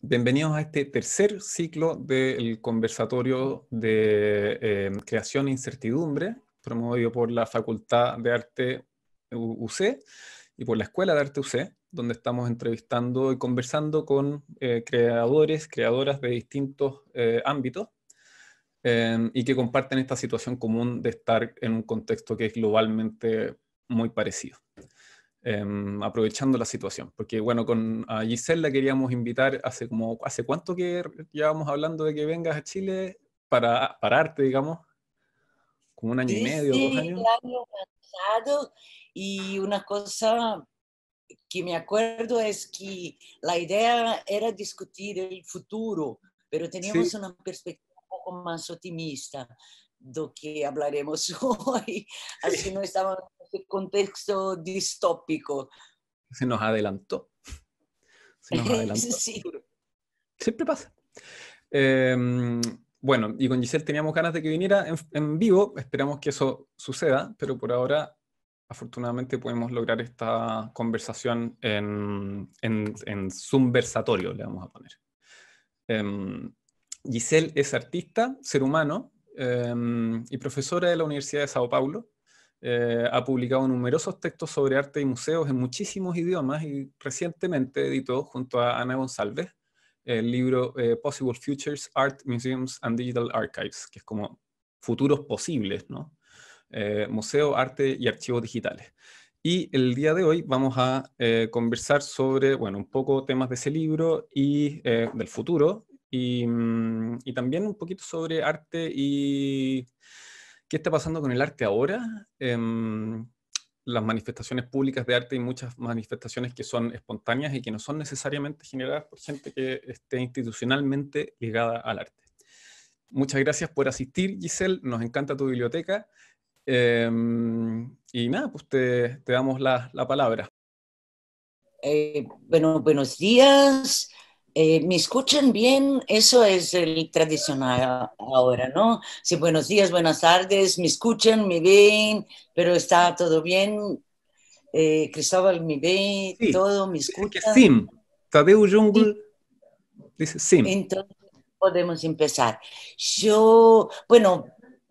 Bienvenidos a este tercer ciclo del conversatorio de eh, creación e incertidumbre, promovido por la Facultad de Arte UC y por la Escuela de Arte UC, donde estamos entrevistando y conversando con eh, creadores, creadoras de distintos eh, ámbitos y que comparten esta situación común de estar en un contexto que es globalmente muy parecido. Em, aprovechando la situación. Porque bueno, con a queríamos invitar hace como, ¿hace cuánto que llevamos hablando de que vengas a Chile para pararte, digamos? Como un año y medio, dos años. y una cosa que me acuerdo es que la idea era discutir el futuro, pero teníamos una perspectiva un poco más optimista lo que hablaremos hoy. Así no estábamos ese contexto distópico. Se nos adelantó. Se nos adelantó. sí. Siempre pasa. Em, bueno, y con Giselle teníamos ganas de que viniera en, vivo, esperamos que eso suceda, pero por ahora afortunadamente podemos lograr esta conversación en, en, Zoom versatorio, le vamos a poner. Em, Giselle es artista, ser humano em, y profesora de la Universidad de Sao Paulo. Eh, ha publicado numerosos textos sobre arte y museos en muchísimos idiomas y recientemente editó junto a Ana González el libro eh, Possible Futures, Art Museums and Digital Archives, que es como futuros posibles, ¿no? Eh, museo, arte y archivos digitales. Y el día de hoy vamos a conversar sobre, bueno, un poco temas de ese libro y del futuro, mm, y también un poquito sobre arte y qué está pasando con el arte ahora. Em, las manifestaciones públicas de arte y muchas manifestaciones que son espontáneas y que no son necesariamente generadas por gente que esté institucionalmente ligada al arte. Muchas gracias por asistir, Giselle. Nos encanta tu biblioteca. Em, y nada, pues te, damos la, palabra. Eh, bueno, buenos días. Eh, ¿Me escuchan bien? Eso es el tradicional ahora, ¿no? Sí, buenos días, buenas tardes, me escuchan, me ven, pero está todo bien. Eh, Cristóbal, me ve, todo, me escucha. Sim, Tadeu Jungle. dice sí. Entonces podemos empezar. Yo, bueno,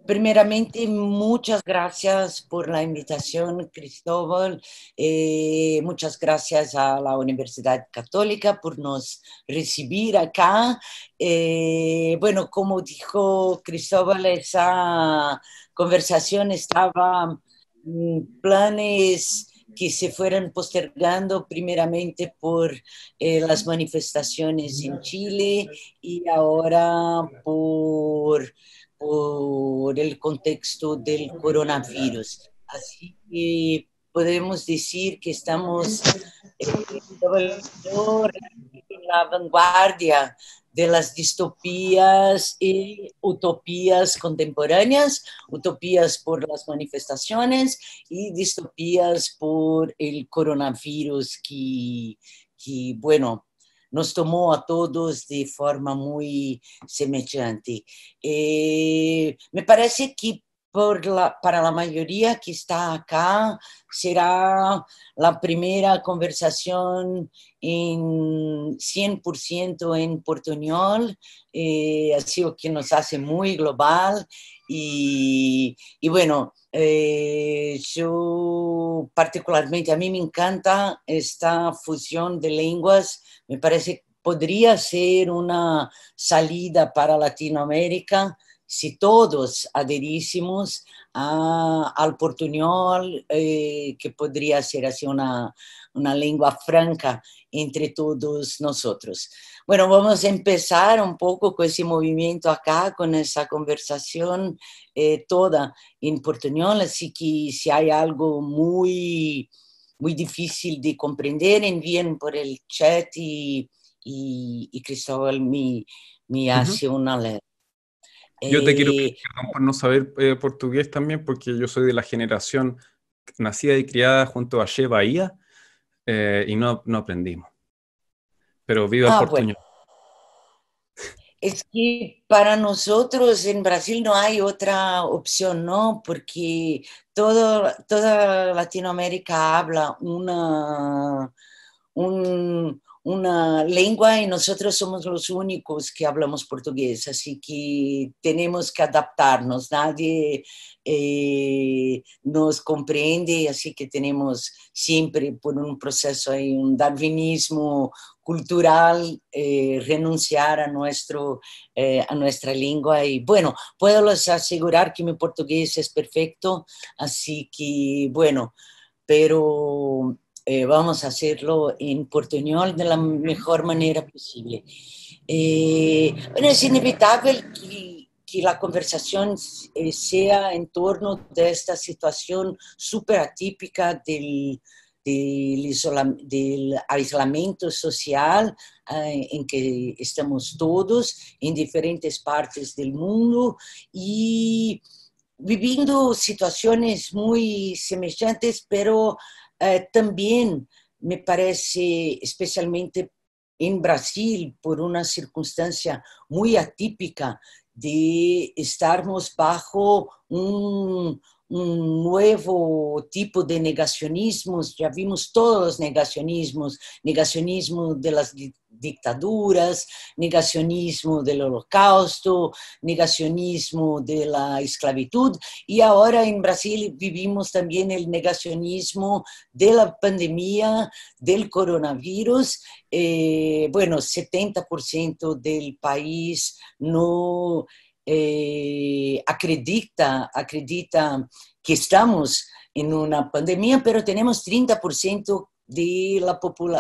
Primeramente, muchas gracias por la invitación, Cristóbal. Eh, muchas gracias a la Universidad Católica por nos recibir acá. Eh, bueno, como dijo Cristóbal, esa conversación estaba en planes que se fueran postergando primeramente por eh, las manifestaciones en Chile y ahora por por el contexto del coronavirus. Así que podemos decir que estamos eh, en la vanguardia de las distopías y utopías contemporáneas, utopías por las manifestaciones y distopías por el coronavirus que, que bueno, nos tomó a todos de forma muy semejante. Eh, me parece que por la, para la mayoría que está acá será la primera conversación en 100% en portuñol, eh, así que nos hace muy global y, bueno, eh, yo particularmente, a mí me encanta esta fusión de lenguas, me parece que podría ser una salida para Latinoamérica si todos adherísimos al portuñol, eh, que podría ser así una, una lengua franca entre todos nosotros. Bueno, vamos a empezar un poco con ese movimiento acá, con esa conversación eh, toda en Portuñol, así que si hay algo muy, muy difícil de comprender, envíen por el chat y, y, Cristóbal me, me hace una letra. Yo te quiero eh, pedir por no saber eh, portugués también, porque yo soy de la generación nacida y criada junto a Che Bahía y no, no aprendimos pero viva ah, Portuño. Es que para nosotros en Brasil no hay otra opción, ¿no? Porque todo, toda Latinoamérica habla una, un, una lengua y nosotros somos los únicos que hablamos portugués, así que tenemos que adaptarnos, nadie eh, nos comprende, así que tenemos siempre por un proceso, ahí, un darwinismo cultural, eh, renunciar a, nuestro, eh, a nuestra lengua. Y bueno, puedo asegurar que mi portugués es perfecto, así que bueno, pero eh, vamos a hacerlo en portuñol de la mejor manera posible. Eh, bueno, es inevitable que, la conversación eh, sea en torno de esta situación súper atípica del, del, aislamiento social en que estamos todos en diferentes partes del mundo y viviendo situaciones muy semejantes, pero eh, también me parece, especialmente en Brasil, por una circunstancia muy atípica de estarmos bajo un, un nuevo tipo de negacionismos, ya vimos todos los negacionismos, negacionismo de las dictaduras, negacionismo del holocausto, negacionismo de la esclavitud y ahora en Brasil vivimos también el negacionismo de la pandemia, del coronavirus. Eh, bueno, 70% del país no... Eh, acredita, acredita que estamos en una pandemia, pero tenemos 30% de la,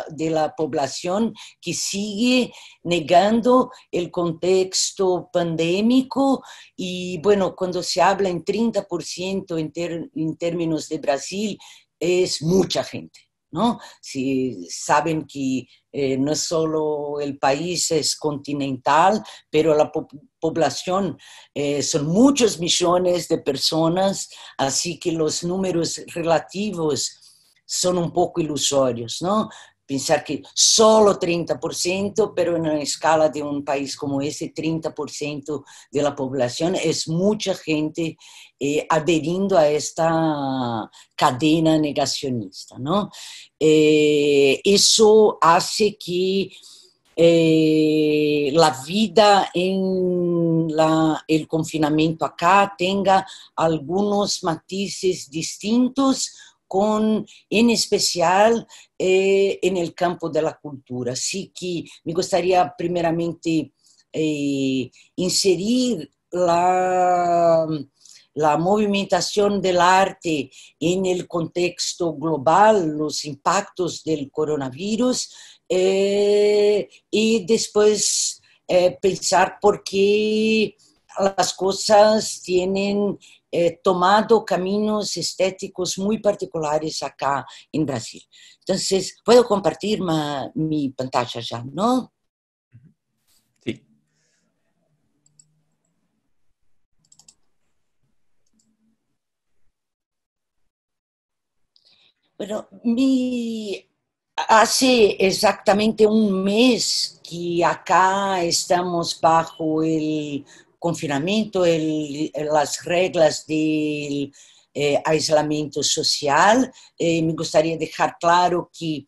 de la población que sigue negando el contexto pandémico y bueno, cuando se habla en 30% en, términos de Brasil, es mucha gente. ¿No? Si saben que eh, no es solo el país es continental, pero la población eh, son muchos millones de personas, así que los números relativos son un poco ilusorios, ¿no? Pensar que solo 30%, pero en la escala de un país como este, 30% de la población es mucha gente eh, adheriendo a esta cadena negacionista, ¿no? Eh, eso hace que eh, la vida en el confinamiento acá tenga algunos matices distintos con, en especial eh, en el campo de la cultura. Así que me gustaría primeramente eh, inserir la, la movimentación del arte en el contexto global, los impactos del coronavirus eh, y después pensar por qué las cosas tienen tomado caminos estéticos muy particulares acá en Brasil. Entonces, ¿puedo compartir mi pantalla ya, no? Sí. Bueno, mi, hace exactamente un mes que acá estamos bajo el confinamiento, las reglas del eh, aislamiento social. Eh, me gustaría dejar claro que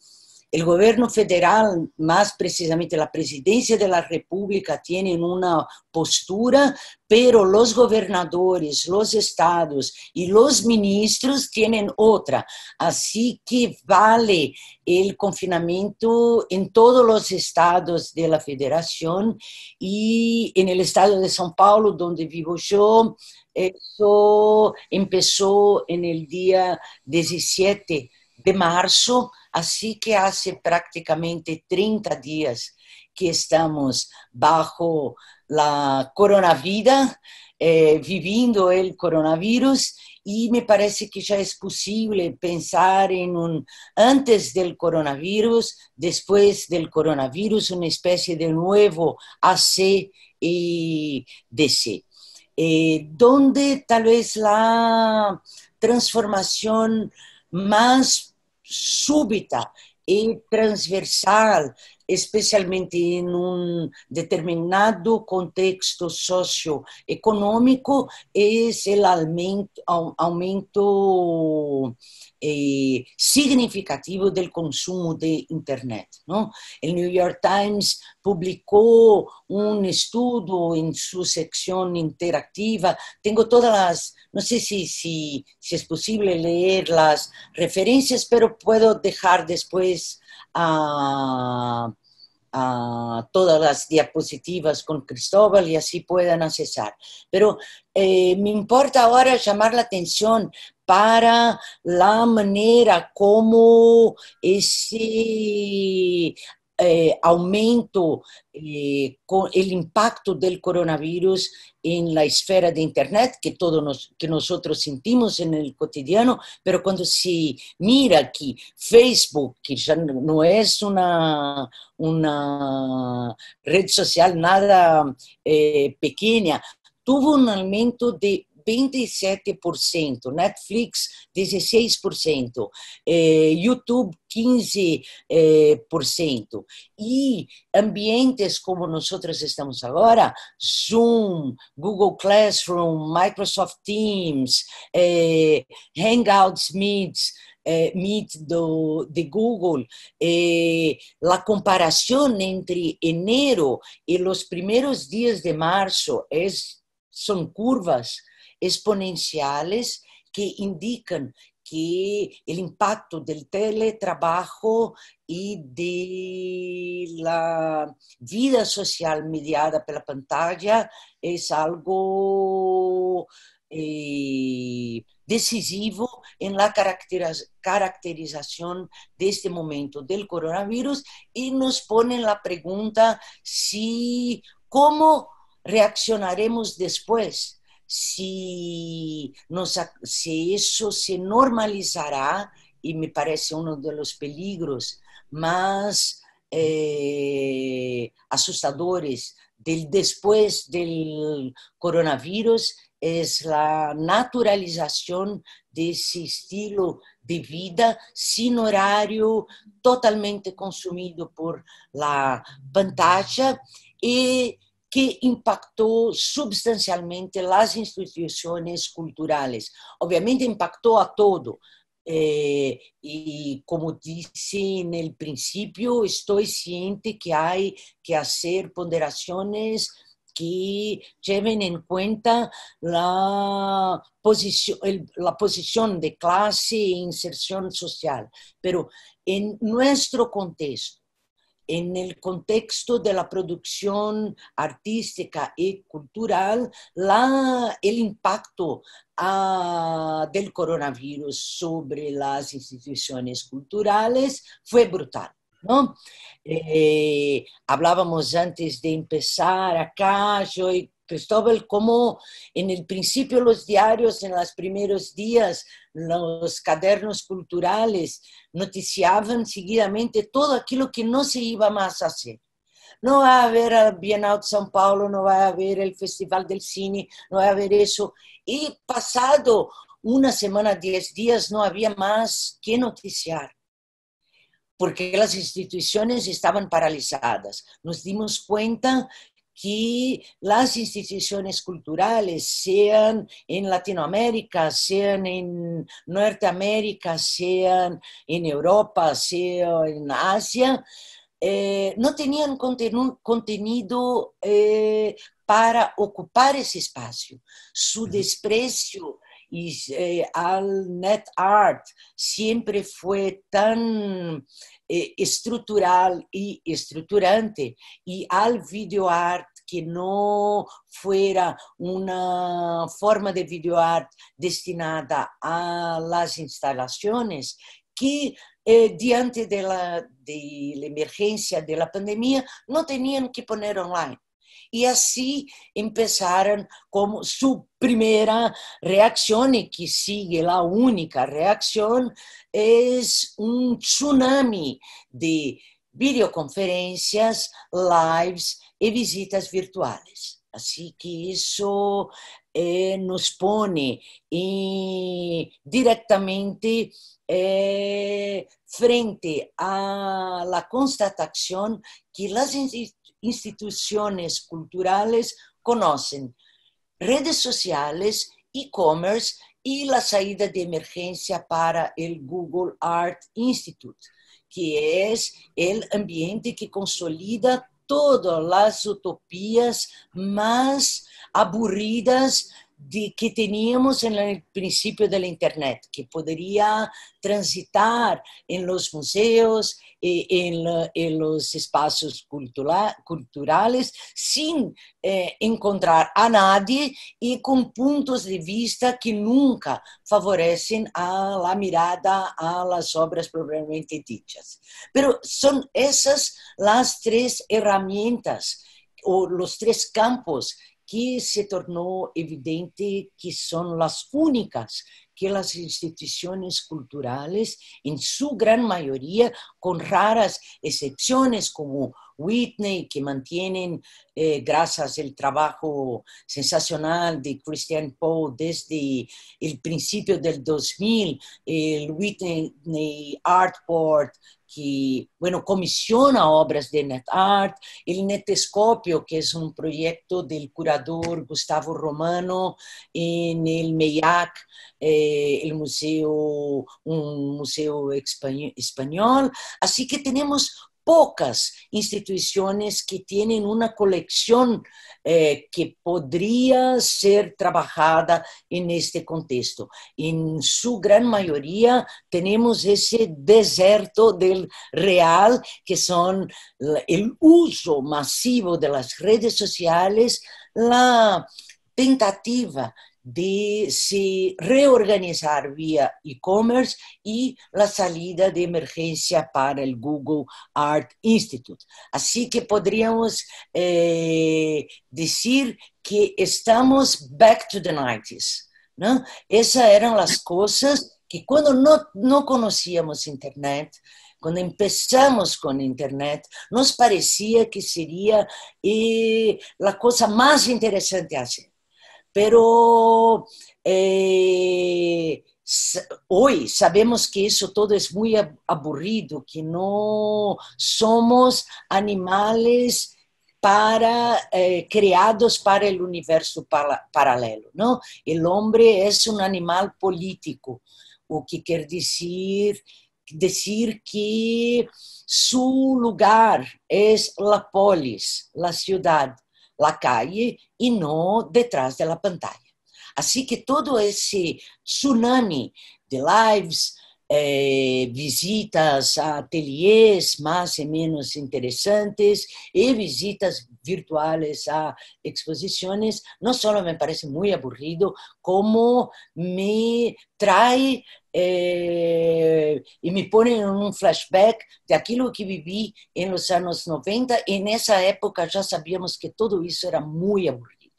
el gobierno federal, más precisamente la presidencia de la República, tiene una postura, pero los gobernadores, los estados y los ministros tienen otra. Así que vale el confinamiento en todos los estados de la federación y en el estado de São Paulo, donde vivo yo, eso empezó en el día 17 de marzo, así que hace prácticamente 30 días que estamos bajo la coronavirus, eh, viviendo el coronavirus y me parece que ya es posible pensar en un antes del coronavirus, después del coronavirus, una especie de nuevo AC y DC, eh, donde tal vez la transformación más súbita e transversal, especialmente em um determinado contexto socioeconômico, esse aumento, aumento Eh, significativo del consumo de Internet. ¿no? El New York Times publicó un estudio en su sección interactiva. Tengo todas las, no sé si, si, es posible leer las referencias, pero puedo dejar después a... todas las diapositivas con Cristóbal y así puedan accesar. Pero eh, me importa ahora llamar la atención para la manera como ese eh, aumento, eh, con el impacto del coronavirus en la esfera de Internet, que todos nos, que nosotros sentimos en el cotidiano, pero cuando se mira que Facebook, que ya no es una, una red social nada eh, pequeña, tuvo un aumento de 27% Netflix 16%, eh, YouTube 15%. Eh, por cento. E ambientes como nós estamos agora, Zoom, Google Classroom, Microsoft Teams, eh, Hangouts, Meets, eh, Meet do, de Google, eh, comparação entre enero e os primeiros dias de Março é são curvas exponenciales que indican que el impacto del teletrabajo y de la vida social mediada por la pantalla es algo eh, decisivo en la caracterización de este momento del coronavirus y nos ponen la pregunta si cómo reaccionaremos después si, si eso se normalizará, y me parece uno de los peligros más eh, asustadores del después del coronavirus, es la naturalización de ese estilo de vida sin horario, totalmente consumido por la pantalla y que impactó sustancialmente las instituciones culturales. Obviamente impactó a todo. Eh, y como dije en el principio, estoy ciente que hay que hacer ponderaciones que lleven en cuenta la posición, la posición de clase e inserción social. Pero en nuestro contexto, en el contexto de la producción artística y cultural la, el impacto ah, del coronavirus sobre las instituciones culturales fue brutal. ¿no? Eh, hablábamos antes de empezar acá, yo Cristóbal, como en el principio los diarios, en los primeros días, los cadernos culturales noticiaban seguidamente todo aquello que no se iba más a hacer. No va a haber el Bienal de São Paulo, no va a haber el Festival del Cine, no va a haber eso. Y pasado una semana, diez días, no había más que noticiar porque las instituciones estaban paralizadas. Nos dimos cuenta que las instituciones culturales, sean en Latinoamérica, sean en Norteamérica, sean en Europa, sean en Asia, eh, no tenían contenido eh, para ocupar ese espacio. Su desprecio eh, al net art siempre fue tan eh, estructural y estructurante y al video art que no fuera una forma de video art destinada a las instalaciones que eh, diante de la, de la emergencia de la pandemia no tenían que poner online y así empezaron como su primera reacción y que sigue la única reacción es un tsunami de videoconferencias, lives y visitas virtuales. Así que eso eh, nos pone eh, directamente eh, frente a la constatación que las, instituciones culturales conocen redes sociales, e-commerce y la salida de emergencia para el Google Art Institute, que es el ambiente que consolida todas las utopías más aburridas de, que teníamos en el principio de la Internet, que podría transitar en los museos, eh, en, los espacios culturales, sin eh, encontrar a nadie y con puntos de vista que nunca favorecen a la mirada a las obras propiamente dichas. Pero son esas las tres herramientas o los tres campos que se tornó evidente que son las únicas que las instituciones culturales, en su gran mayoría, con raras excepciones como Whitney, que mantienen, eh, gracias al trabajo sensacional de Christian Poe desde el principio del 2000, el Whitney Art Board, que, bueno, comisiona obras de NetArt, el Netescopio, que es un proyecto del curador Gustavo Romano en el MEIAC, eh, el museo, un museo español. Así que tenemos pocas instituciones que tienen una colección eh, que podría ser trabajada en este contexto. En su gran mayoría tenemos ese desierto del real, que son el uso masivo de las redes sociales, la tentativa de se reorganizar vía e-commerce y la salida de emergencia para el Google Art Institute. Así que podríamos eh, decir que estamos back to the 90s. ¿no? Esas eran las cosas que cuando no, conocíamos Internet, cuando empezamos con Internet, nos parecía que sería eh, la cosa más interesante hacer pero eh, hoy sabemos que eso todo es muy aburrido, que no somos animales para eh, creados para el universo paralelo, El hombre es un animal político, o que quiere decir decir que su lugar es la polis, la ciudad, la calle y no detrás de la pantalla. Así que todo ese tsunami de lives, Eh, visitas a ateliers más y menos interesantes y visitas virtuales a exposiciones, no solo me parece muy aburrido, como me trae eh, y me pone en un flashback de aquello que viví en los años 90. En esa época ya sabíamos que todo eso era muy aburrido.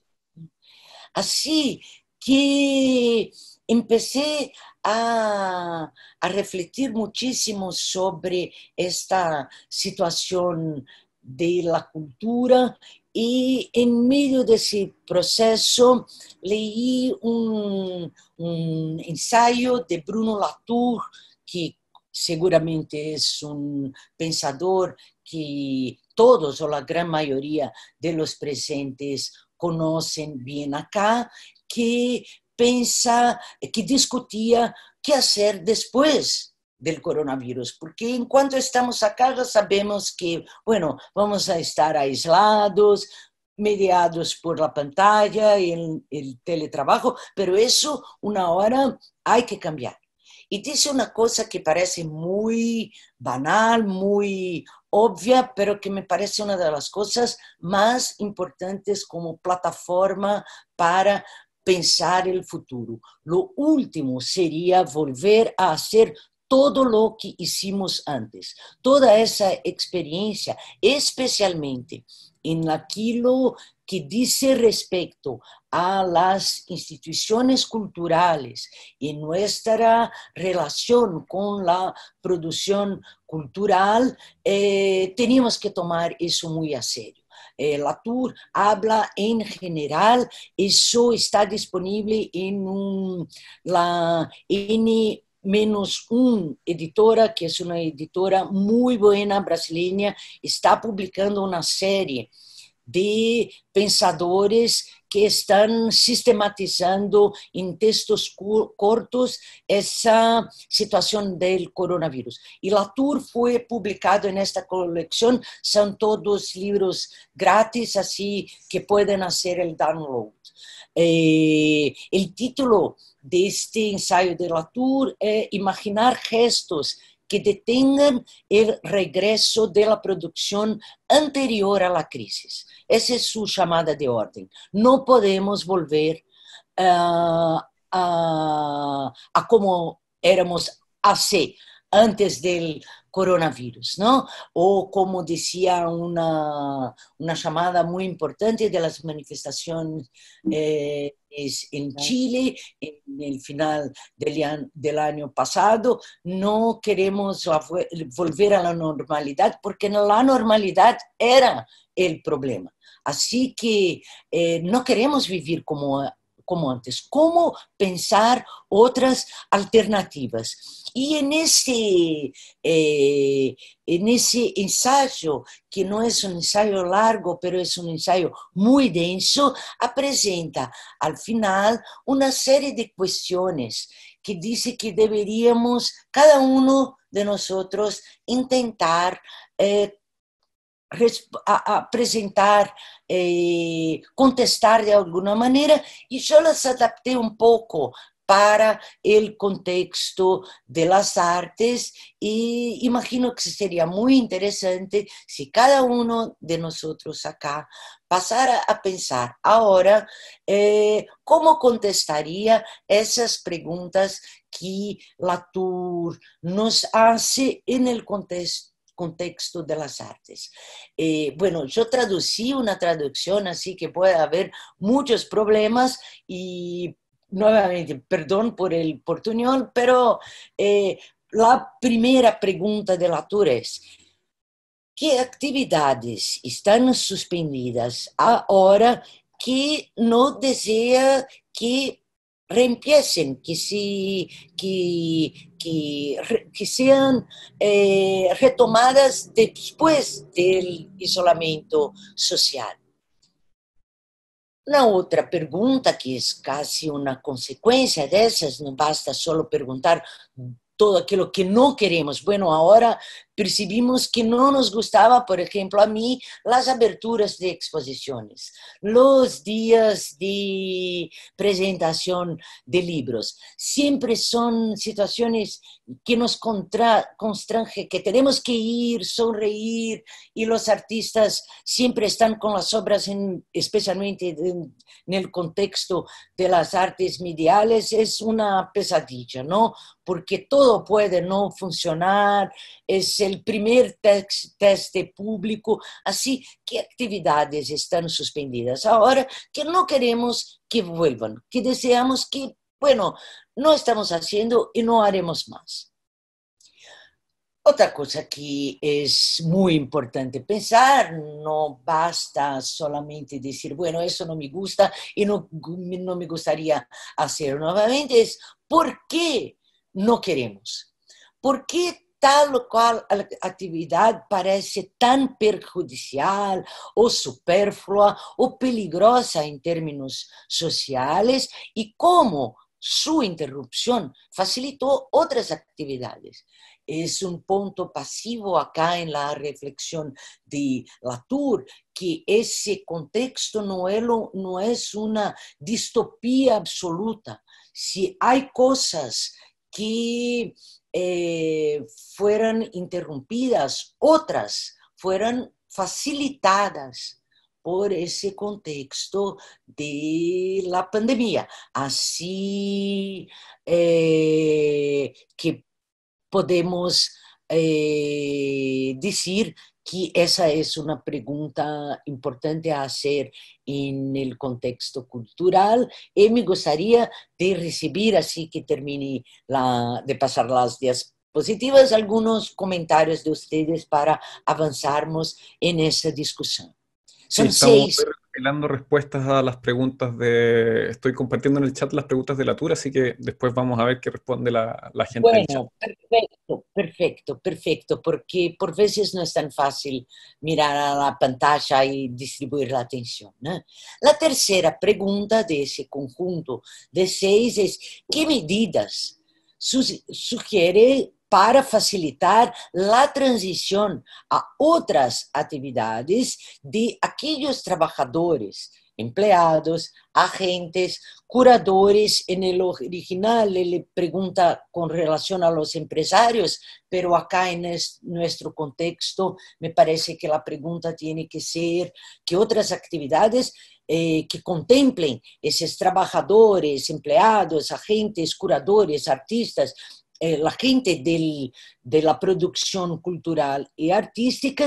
Así que empecé a, a refletir muchísimo sobre esta situación de la cultura y en medio de ese proceso leí un, ensayo de Bruno Latour, que seguramente es un pensador que todos o la gran mayoría de los presentes conocen bien acá, que pensa, eh, que discutía qué hacer después del coronavirus, porque en cuanto estamos acá ya sabemos que, bueno, vamos a estar aislados, mediados por la pantalla y el, teletrabajo, pero eso una hora hay que cambiar. Y dice una cosa que parece muy banal, muy obvia, pero que me parece una de las cosas más importantes como plataforma para pensar el futuro. Lo último sería volver a hacer todo lo que hicimos antes, toda esa experiencia, especialmente en aquello que dice respecto a las instituciones culturales y nuestra relación con la producción cultural, eh, tenemos que tomar eso muy a serio. Eh, la tour habla en general, eso está disponible en la N menos un editora, que es una editora muy buena brasileña, está publicando una serie de pensadores que están sistematizando en textos cortos esa situación del coronavirus. Y Latour fue publicado en esta colección, son todos libros gratis, así que pueden hacer el download. Eh, el título de este ensayo de Latour es Imaginar gestos que detengan el regreso de la producción anterior a la crisis. Esa es su llamada de orden. No podemos volver ah, a, a como éramos hace antes del coronavirus, ¿no? O como decía una, llamada muy importante de las manifestaciones eh, en Chile en el final del, del año pasado, no queremos volver a la normalidad porque la normalidad era el problema. Así que eh, no queremos vivir como como antes, cómo pensar otras alternativas. Y en ese, eh, en ese ensayo, que no es un ensayo largo, pero es un ensayo muy denso, presenta al final una serie de cuestiones que dice que deberíamos cada uno de nosotros intentar eh, a, presentar, eh, contestar de alguna manera y yo las adapté un poco para el contexto de las artes y imagino que sería muy interesante si cada uno de nosotros acá pasara a pensar ahora eh, cómo contestaría esas preguntas que la tour nos hace en el contexto contexto de las artes. Eh, bueno, yo traducí una traducción, así que puede haber muchos problemas y nuevamente, perdón por el portuñol, pero eh, la primera pregunta de la tour es, ¿qué actividades están suspendidas ahora que no desea que reempiecen, que, si? que que, que sean eh, retomadas después del isolamento social. La otra pregunta, que es casi una consecuencia de esas, no basta solo preguntar todo aquello que no queremos. Bueno, ahora percibimos que no nos gustaba, por ejemplo, a mí las aberturas de exposiciones, los días de presentación de libros. Siempre son situaciones que nos contra, constrange, que tenemos que ir, sonreír, y los artistas siempre están con las obras, especialmente en, en el contexto de las artes mediales, es una pesadilla, ¿no? Porque todo puede no funcionar, es el primer test, teste público, así que actividades están suspendidas ahora que no queremos que vuelvan, que deseamos que, bueno, no estamos haciendo y e no haremos más. Otra cosa que es muy importante pensar, no basta solamente decir, bueno, eso no me gusta y no, no me gustaría hacer nuevamente, es por qué no queremos, por qué tal o cual actividad parece tan perjudicial o superflua o peligrosa en términos sociales y cómo su interrupción facilitó otras actividades. Es un punto pasivo acá en la reflexión de Latour, que ese contexto no no es una distopía absoluta. Si hay cosas que eh, fueran interrumpidas, otras fueran facilitadas por ese contexto de la pandemia. Así eh, que podemos eh, decir que esa es una pregunta importante a hacer en el contexto cultural y me gustaría de recibir, así que termine la, de pasar las diapositivas, algunos comentarios de ustedes para avanzarmos en esa discusión. Son seis dando respuestas a las preguntas de. Estoy compartiendo en el chat las preguntas de la tura así que después vamos a ver qué responde la, gente. Bueno, perfecto, perfecto, perfecto, porque por veces no es tan fácil mirar a la pantalla y distribuir la atención. ¿eh? La tercera pregunta de ese conjunto de seis es: ¿qué medidas sugiere para facilitar la transición a otras actividades de aquellos trabajadores, empleados, agentes, curadores. En el original le pregunta con relación a los empresarios, pero acá en nuestro contexto me parece que la pregunta tiene que ser que otras actividades eh, que contemplen esos trabajadores, empleados, agentes, curadores, artistas, eh, la gente de la producción cultural y artística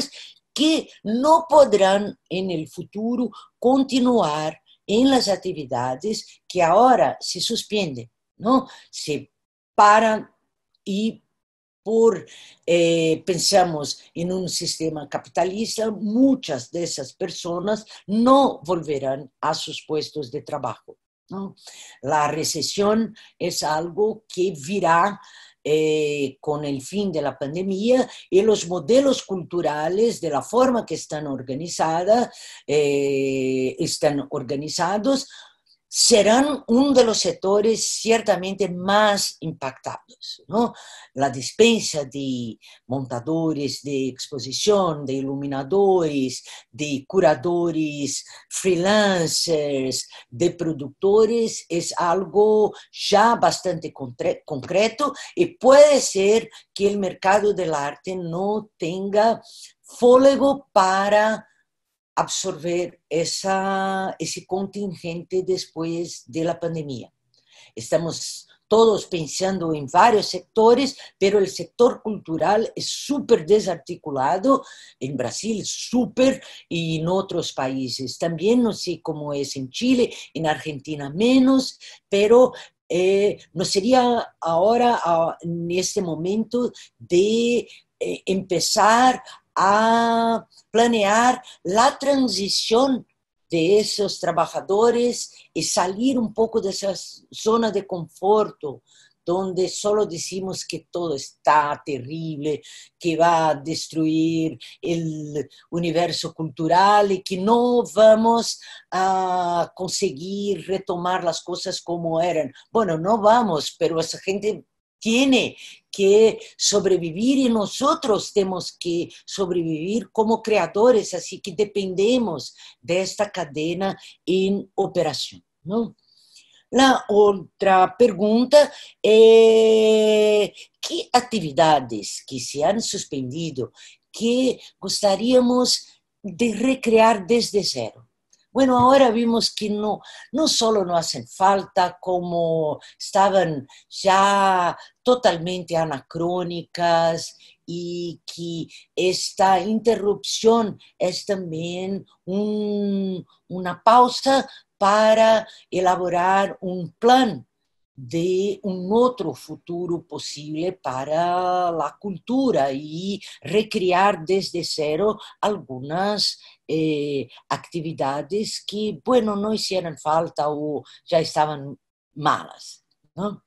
que no podrán en el futuro continuar en las actividades que ahora se suspenden, ¿no? Se paran y por, eh, pensamos en un sistema capitalista, muchas de esas personas no volverán a sus puestos de trabajo. La recesión es algo que virá eh, con el fin de la pandemia y los modelos culturales de la forma que están organizada eh, están organizados, serán uno de los sectores ciertamente más impactados. ¿no? La dispensa de montadores de exposición, de iluminadores, de curadores, freelancers, de productores, es algo ya bastante concreto y puede ser que el mercado del arte no tenga fólego para absorber ese contingente después de la pandemia. Estamos todos pensando en varios sectores, pero el sector cultural es súper desarticulado, en Brasil súper y en otros países también, no sé cómo es en Chile, en Argentina menos, pero eh, no sería ahora, ah, en este momento, de eh, empezar a planear la transición de esos trabajadores y salir un poco de esa zona de conforto donde solo decimos que todo está terrible, que va a destruir el universo cultural y que no vamos a conseguir retomar las cosas como eran. Bueno, no vamos, pero esa gente tiene que sobrevivir y nosotros tenemos que sobrevivir como creadores, así que dependemos de esta cadena en operación. La otra pregunta es, eh, ¿qué actividades que se han suspendido que gustaríamos de recrear desde cero? Bueno, ahora vimos que no, no solo no hacen falta, como estaban ya totalmente anacrónicas y que esta interrupción es también una pausa para elaborar un plan de un otro futuro posible para la cultura y recrear desde cero algunas eh, actividades que, bueno, não hicieron falta ou já estavam malas. Não?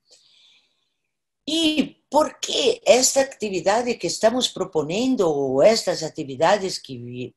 E por que esta atividade que estamos proponendo, ou estas atividades que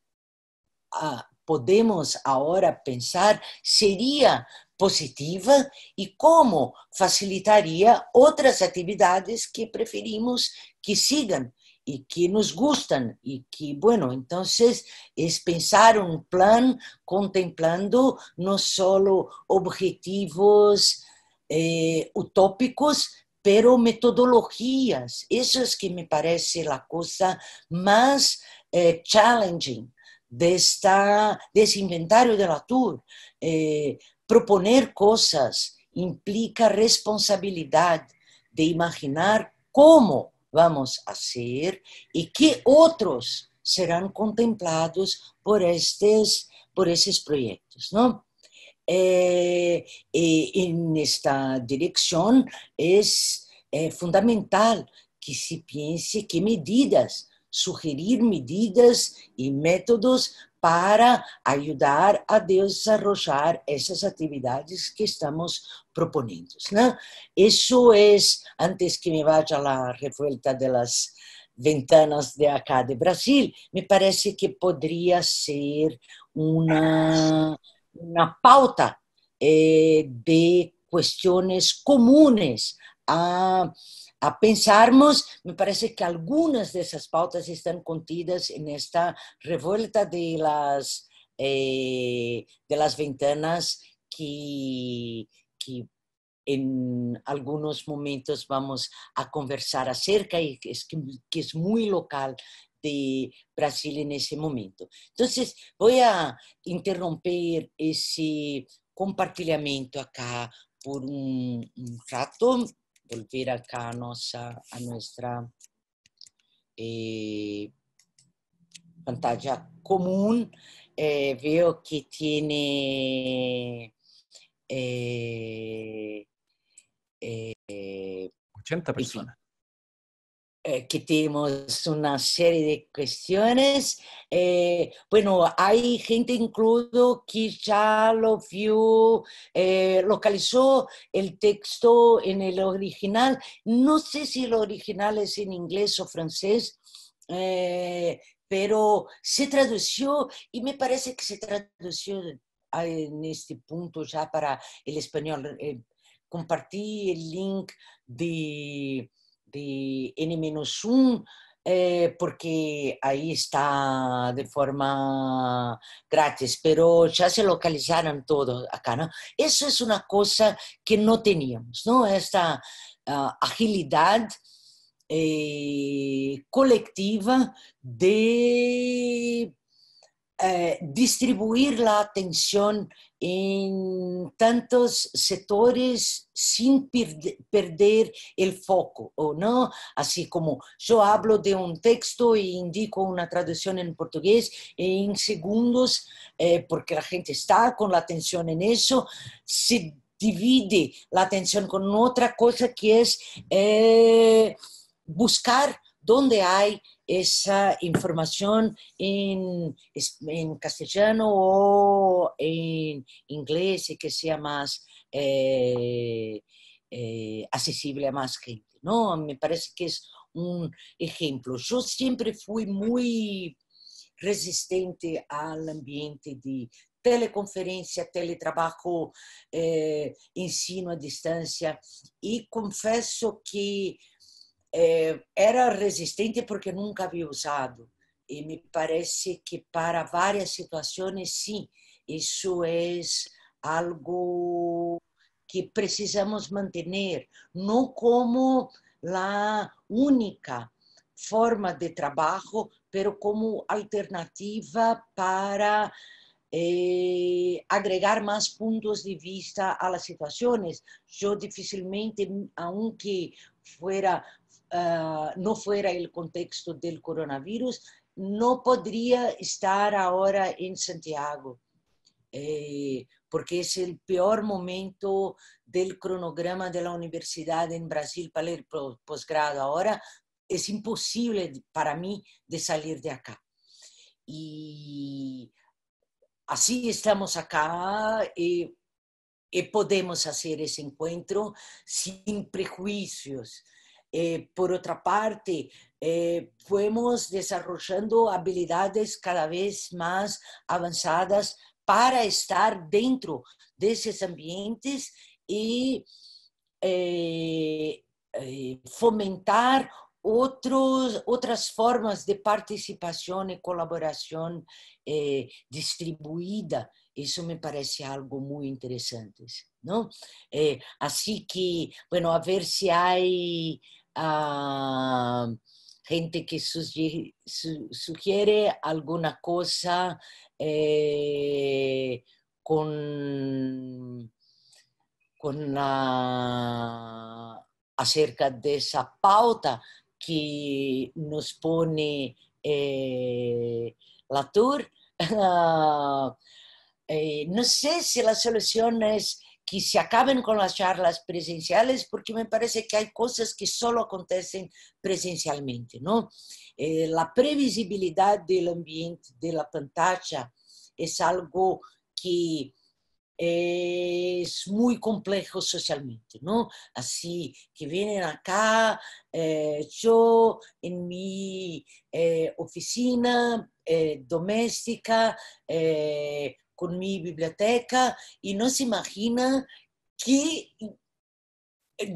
ah, podemos agora pensar, seria positiva e como facilitaria outras atividades que preferimos que sigam y que nos gustan y que, bueno, entonces es pensar un plan contemplando no solo objetivos eh, utópicos, pero metodologías. Eso es que me parece la cosa más eh, challenging de, esta, inventario de la tour. Eh, proponer cosas implica responsabilidad de imaginar cómo vamos a hacer y que otros serán contemplados por, estos por esos proyectos, ¿no? Eh, eh, en esta dirección es eh, fundamental que se piense qué medidas, sugerir medidas y métodos para ayudar a desarrollar esas actividades que estamos proponiendo. Eso es, antes que me vá la revuelta de las ventanas de acá de Brasil, me parece que podría ser una pauta eh, de cuestiones comunes a a pensarmos, me parece que algunas de esas pautas están contidas en esta revuelta de las, eh, de las ventanas que, en algunos momentos vamos a conversar acerca y que es, que es muy local de Brasil en ese momento. Entonces, voy a interrumpir ese compartilhamiento acá por un rato volver cercanos a, a nuestra eh, pantalla común. Eh, veo que tiene... Eh, 80 eh, personas. Eh, que tenemos una serie de cuestiones. Eh, bueno, hay gente incluso que ya lo vio, eh, localizó el texto en el original. No sé si el original es en inglés o francés, pero se tradució y me parece que se tradujo ah, en este punto ya para el español. compartí el link de de N-1 eh, porque ahí está de forma gratis, pero ya se localizaron todos acá, ¿no? Eso es una cosa que no teníamos, ¿no? Esta ah, agilidad eh, colectiva de eh, distribuir la atención en tantos sectores sin perder el foco, ¿o no? Así como yo hablo de un texto e indico una traducción en portugués en segundos, eh, porque la gente está con la atención en eso, se divide la atención con otra cosa que es eh, buscar ¿Dónde hay esa información en, castellano o en inglés y que sea más eh, eh, accesible a más gente. ¿no? Me parece que es un ejemplo. Yo siempre fui muy resistente al ambiente de teleconferencia, teletrabajo, eh, ensino a distancia y confieso que é, era resistente porque nunca havia usado. E me parece que para várias situações, sim, isso é algo que precisamos manter, não como a única forma de trabalho, mas como alternativa para eh, agregar mais pontos de vista a las Eu dificilmente, difícilmente, aunque fuera Ah, no fuera el contexto del coronavirus, no podría estar ahora en Santiago, eh, porque es el peor momento del cronograma de la universidad en Brasil para el posgrado. Ahora es imposible para mí de salir de acá. Y así estamos acá eh, y podemos hacer ese encuentro sin prejuicios eh, por otra parte, eh, fuimos desarrollando habilidades cada vez más avanzadas para estar dentro de esos ambientes y eh, fomentar otros, otras formas de participación y colaboración distribuida. Eso me parece algo muy interesante. así que, bueno, a ver si hay gente que sugiere alguna cosa eh, con, con acerca de esa pauta que nos pone eh, la tour. Ah, eh, no sé si la solución es que se acaben con las charlas presenciales porque me parece que hay cosas que solo acontecen presencialmente, ¿no? Eh, la previsibilidad del ambiente, de la pantalla, es algo que eh, es muy complejo socialmente, ¿no? Así que vienen acá, eh, yo en mi oficina doméstica con mi biblioteca y no se imagina qué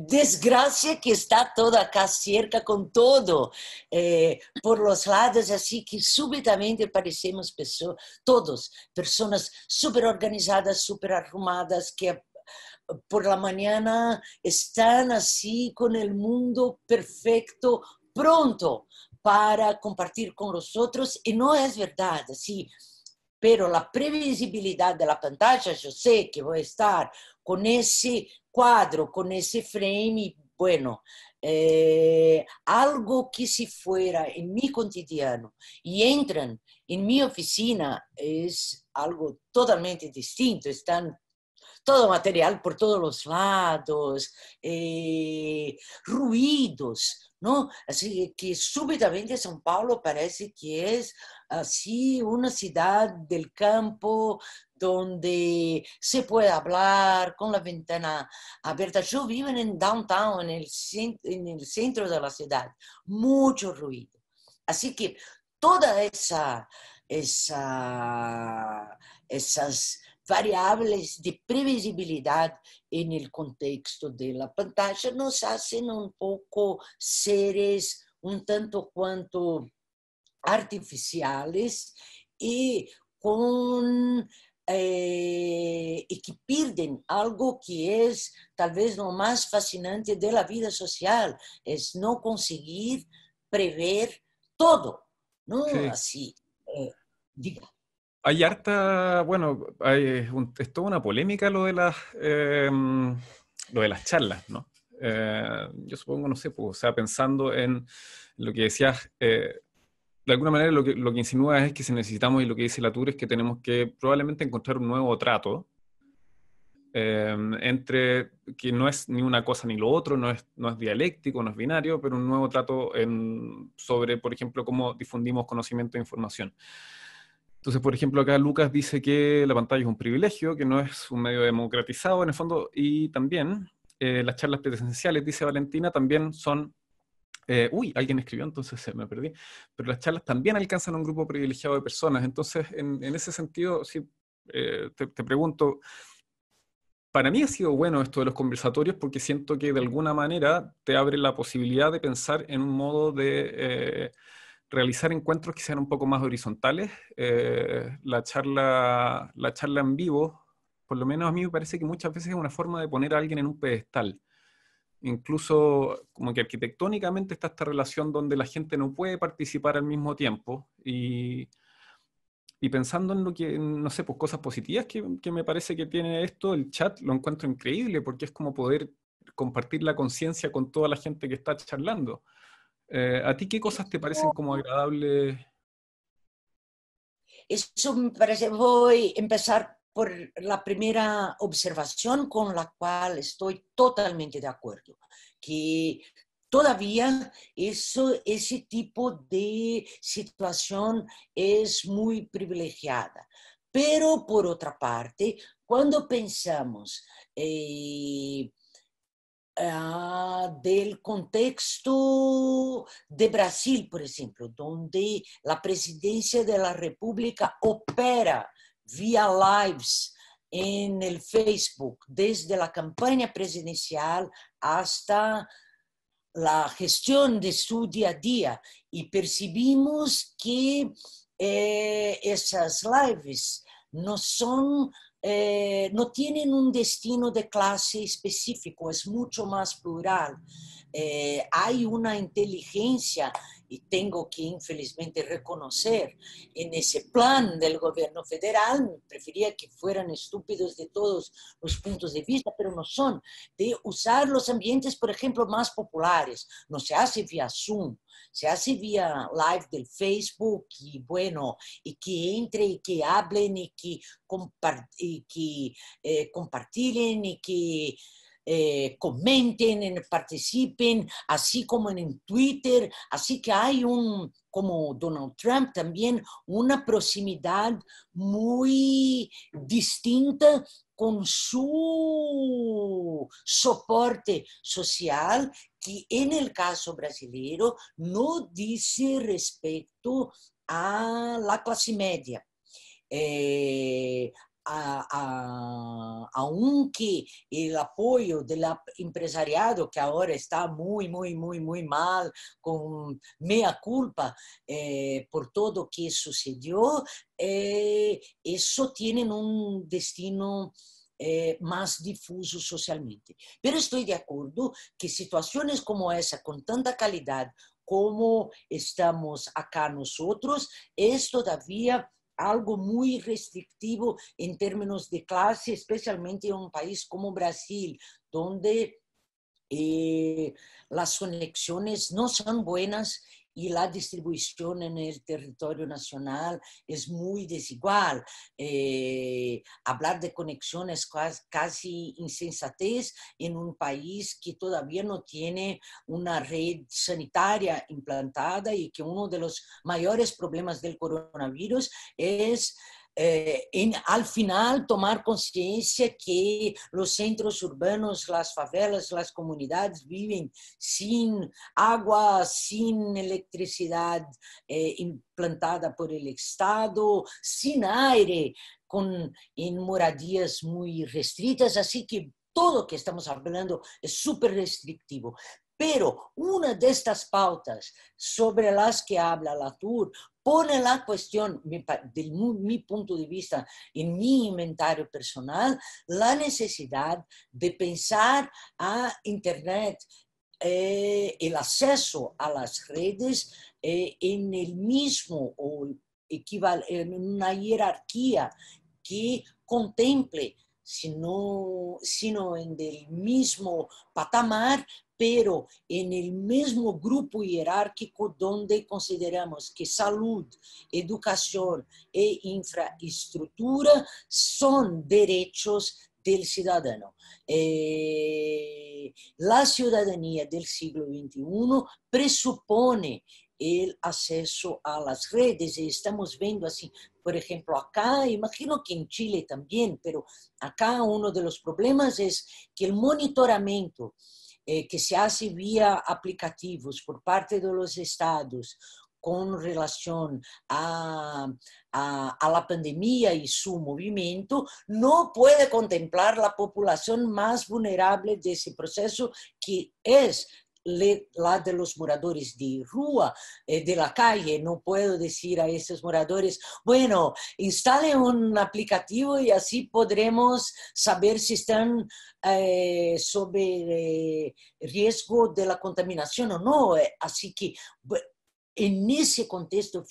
desgracia que está toda acá cerca con todo, eh, por los lados, así que súbitamente parecemos todos, personas súper organizadas, súper arrumadas, que por la mañana están así con el mundo perfecto, pronto para compartir con los otros, y no es verdad, así pero la previsibilidad de la pantalla, yo sé que voy a estar con ese cuadro, con ese frame, bueno, eh, algo que si fuera en mi cotidiano y entran en mi oficina es algo totalmente distinto, están todo material por todos los lados, eh, ruidos, ¿no? Así que súbitamente São Paulo parece que es así una ciudad del campo donde se puede hablar con la ventana abierta. Yo vivo en downtown, en el, en el centro de la ciudad, mucho ruido. Así que toda esa, esa esas variables de previsibilidad en el contexto de la pantalla nos hacen un poco seres un tanto cuanto artificiales eh, y que pierden algo que es tal vez lo más fascinante de la vida social, es no conseguir prever todo, ¿no? Así, eh, hay harta, bueno, es toda una polémica lo de las, em, lo de las charlas, ¿no? Eh, yo supongo, no sé, pues, o sea, pensando en lo que decías, eh, de alguna manera lo que, lo que insinúa es que si necesitamos, y lo que dice la Tour es que tenemos que probablemente encontrar un nuevo trato em, entre que no es ni una cosa ni lo otro, no es, no es dialéctico, no es binario, pero un nuevo trato en, sobre, por ejemplo, cómo difundimos conocimiento e información. Entonces, por ejemplo, acá Lucas dice que la pantalla es un privilegio, que no es un medio democratizado en el fondo, y también eh, las charlas presenciales, dice Valentina, también son... Eh, uy, alguien escribió, entonces se me perdí. Pero las charlas también alcanzan a un grupo privilegiado de personas. Entonces, en, ese sentido, si eh, te, pregunto, para mí ha sido bueno esto de los conversatorios porque siento que de alguna manera te abre la posibilidad de pensar en un modo de, realizar encuentros que sean un poco más horizontales. Eh, la, charla, en vivo, por lo menos a mí me parece que muchas veces es una forma de poner a alguien en un pedestal. Incluso como que arquitectónicamente está esta relación donde la gente no puede participar al mismo tiempo y, pensando en lo que, no sé, pues cosas positivas que me parece que tiene esto, el chat lo encuentro increíble porque es como poder compartir la conciencia con toda la gente que está charlando. Eh, ¿A ti qué cosas te parecen como agradables? Eso me parece, voy a empezar por la primera observación con la cual estoy totalmente de acuerdo, que todavía eso, ese tipo de situación es muy privilegiada. Pero por otra parte, cuando pensamos eh, Ah, del contexto de Brasil, por ejemplo, donde la presidencia de la República opera vía lives en el Facebook, desde la campaña presidencial hasta la gestión de su día a día y percibimos que eh, esas lives no son eh, no tienen un destino de clase específico, es mucho más plural. Eh, hay una inteligencia, y tengo que infelizmente reconocer, en ese plan del gobierno federal, prefería que fueran estúpidos de todos los puntos de vista, pero no son, de usar los ambientes, por ejemplo, más populares. No se hace vía Zoom, se hace vía live del Facebook y bueno, y que entre y que hablen y que, compartan y que eh, y que eh, comenten, participen, así como en Twitter. Así que hay un, como Donald Trump también, una proximidad muy distinta con su soporte social que en el caso brasileño no dice respecto a la clase media. Eh, a, aunque el apoyo del empresariado, que ahora está muy, muy, muy, muy mal, con mea culpa eh, por todo que sucedió, eh, eso tiene un destino eh, más difuso socialmente. Pero estoy de acuerdo que situaciones como esa, con tanta calidad como estamos acá nosotros, es todavía algo muy restrictivo en términos de clase, especialmente en un país como Brasil, donde eh, las conexiones no son buenas y la distribución en el territorio nacional es muy desigual. Eh, hablar de conexiones casi insensatez en un país que todavía no tiene una red sanitaria implantada y que uno de los mayores problemas del coronavirus es eh, al final tomar conciencia que los centros urbanos, las favelas, las comunidades viven sin agua, sin electricidad eh, implantada por el Estado, sin aire, con, en moradías muy restritas, así que todo lo que estamos hablando es súper restrictivo. Pero una de estas pautas sobre las que habla Latour pone la cuestión, desde mi punto de vista, en mi inventario personal, la necesidad de pensar a Internet, eh, el acceso a las redes eh, en el mismo o en una jerarquía que contemple sino, sino en el mismo patamar, pero en el mismo grupo jerárquico donde consideramos que salud, educación e infraestructura son derechos del ciudadano. Eh, la ciudadanía del siglo XXI presupone el acceso a las redes. y Estamos viendo así, por ejemplo, acá, imagino que en Chile también, pero acá uno de los problemas es que el monitoramiento eh, que se hace vía aplicativos por parte de los estados con relación a, la pandemia y su movimiento, no puede contemplar la población más vulnerable de ese proceso que es la de los moradores de rúa, eh, de la calle. No puedo decir a esos moradores, bueno, instale un aplicativo y así podremos saber si están eh, sobre eh, riesgo de la contaminación o no. Así que en ese contexto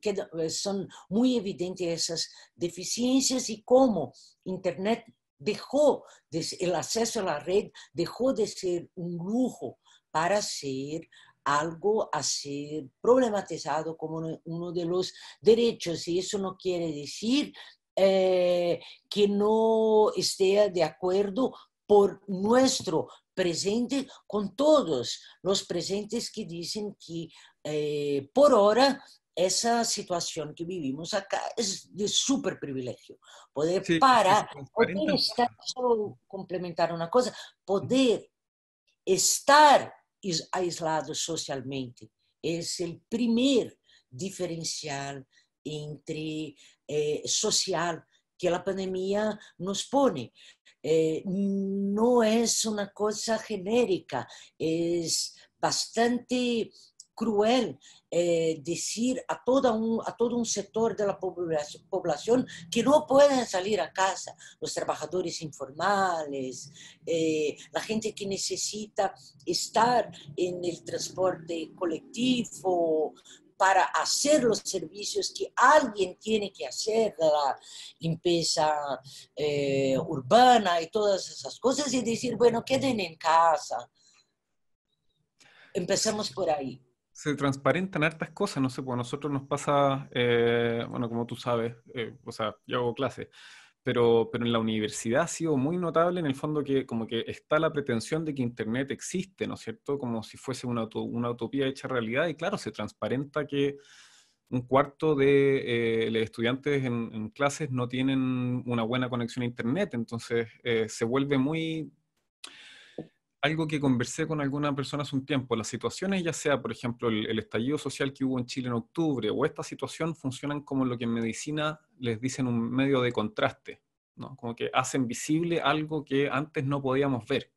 quedan, son muy evidentes esas deficiencias y cómo Internet dejó, el acceso a la red dejó de ser un lujo para ser algo a ser problematizado como uno de los derechos. Y eso no quiere decir eh, que no esté de acuerdo por nuestro presente con todos los presentes que dicen que eh, por ahora esa situación que vivimos acá es de súper privilegio. Poder para, poder estar, complementar una cosa, poder estar aislados socialmente. Es el primer diferencial entre eh, social que la pandemia nos pone. Eh, no es una cosa genérica, es bastante cruel eh, decir a, toda a todo un sector de la población que no pueden salir a casa, los trabajadores informales, eh, la gente que necesita estar en el transporte colectivo para hacer los servicios que alguien tiene que hacer, la limpieza eh, urbana y todas esas cosas, y decir, bueno, queden en casa. Empecemos por ahí se transparentan hartas cosas, no sé, pues a nosotros nos pasa, eh, bueno, como tú sabes, eh, o sea, yo hago clases, pero, pero en la universidad ha sido muy notable en el fondo que como que está la pretensión de que Internet existe, ¿no es cierto? Como si fuese una, una utopía hecha realidad y claro, se transparenta que un cuarto de eh, los estudiantes en, en, clases no tienen una buena conexión a Internet, entonces se vuelve muy algo que conversé con alguna persona hace un tiempo. Las situaciones, ya sea, por ejemplo, el, estallido social que hubo en Chile en octubre o esta situación, funcionan como lo que en medicina les dicen un medio de contraste, ¿no? como que hacen visible algo que antes no podíamos ver.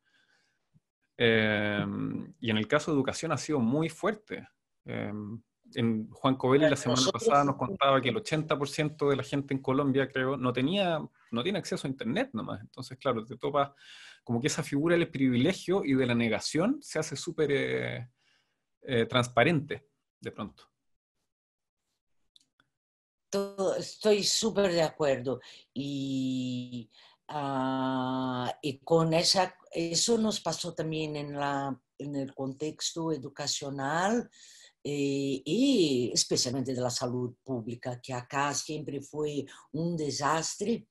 Em, y en el caso de educación ha sido muy fuerte. Em, Juan Covelli la semana pasada nos pues. contaba que el 80% de la gente en Colombia, creo, no tenía, no tiene acceso a Internet nomás. Entonces, claro, te topa como que esa figura del privilegio y de la negación se hace súper eh, eh, transparente de pronto. Estoy súper de acuerdo. Y, ah, y con esa, eso nos pasó también en, la, en el contexto educacional eh, y especialmente de la salud pública, que acá siempre fue un desastre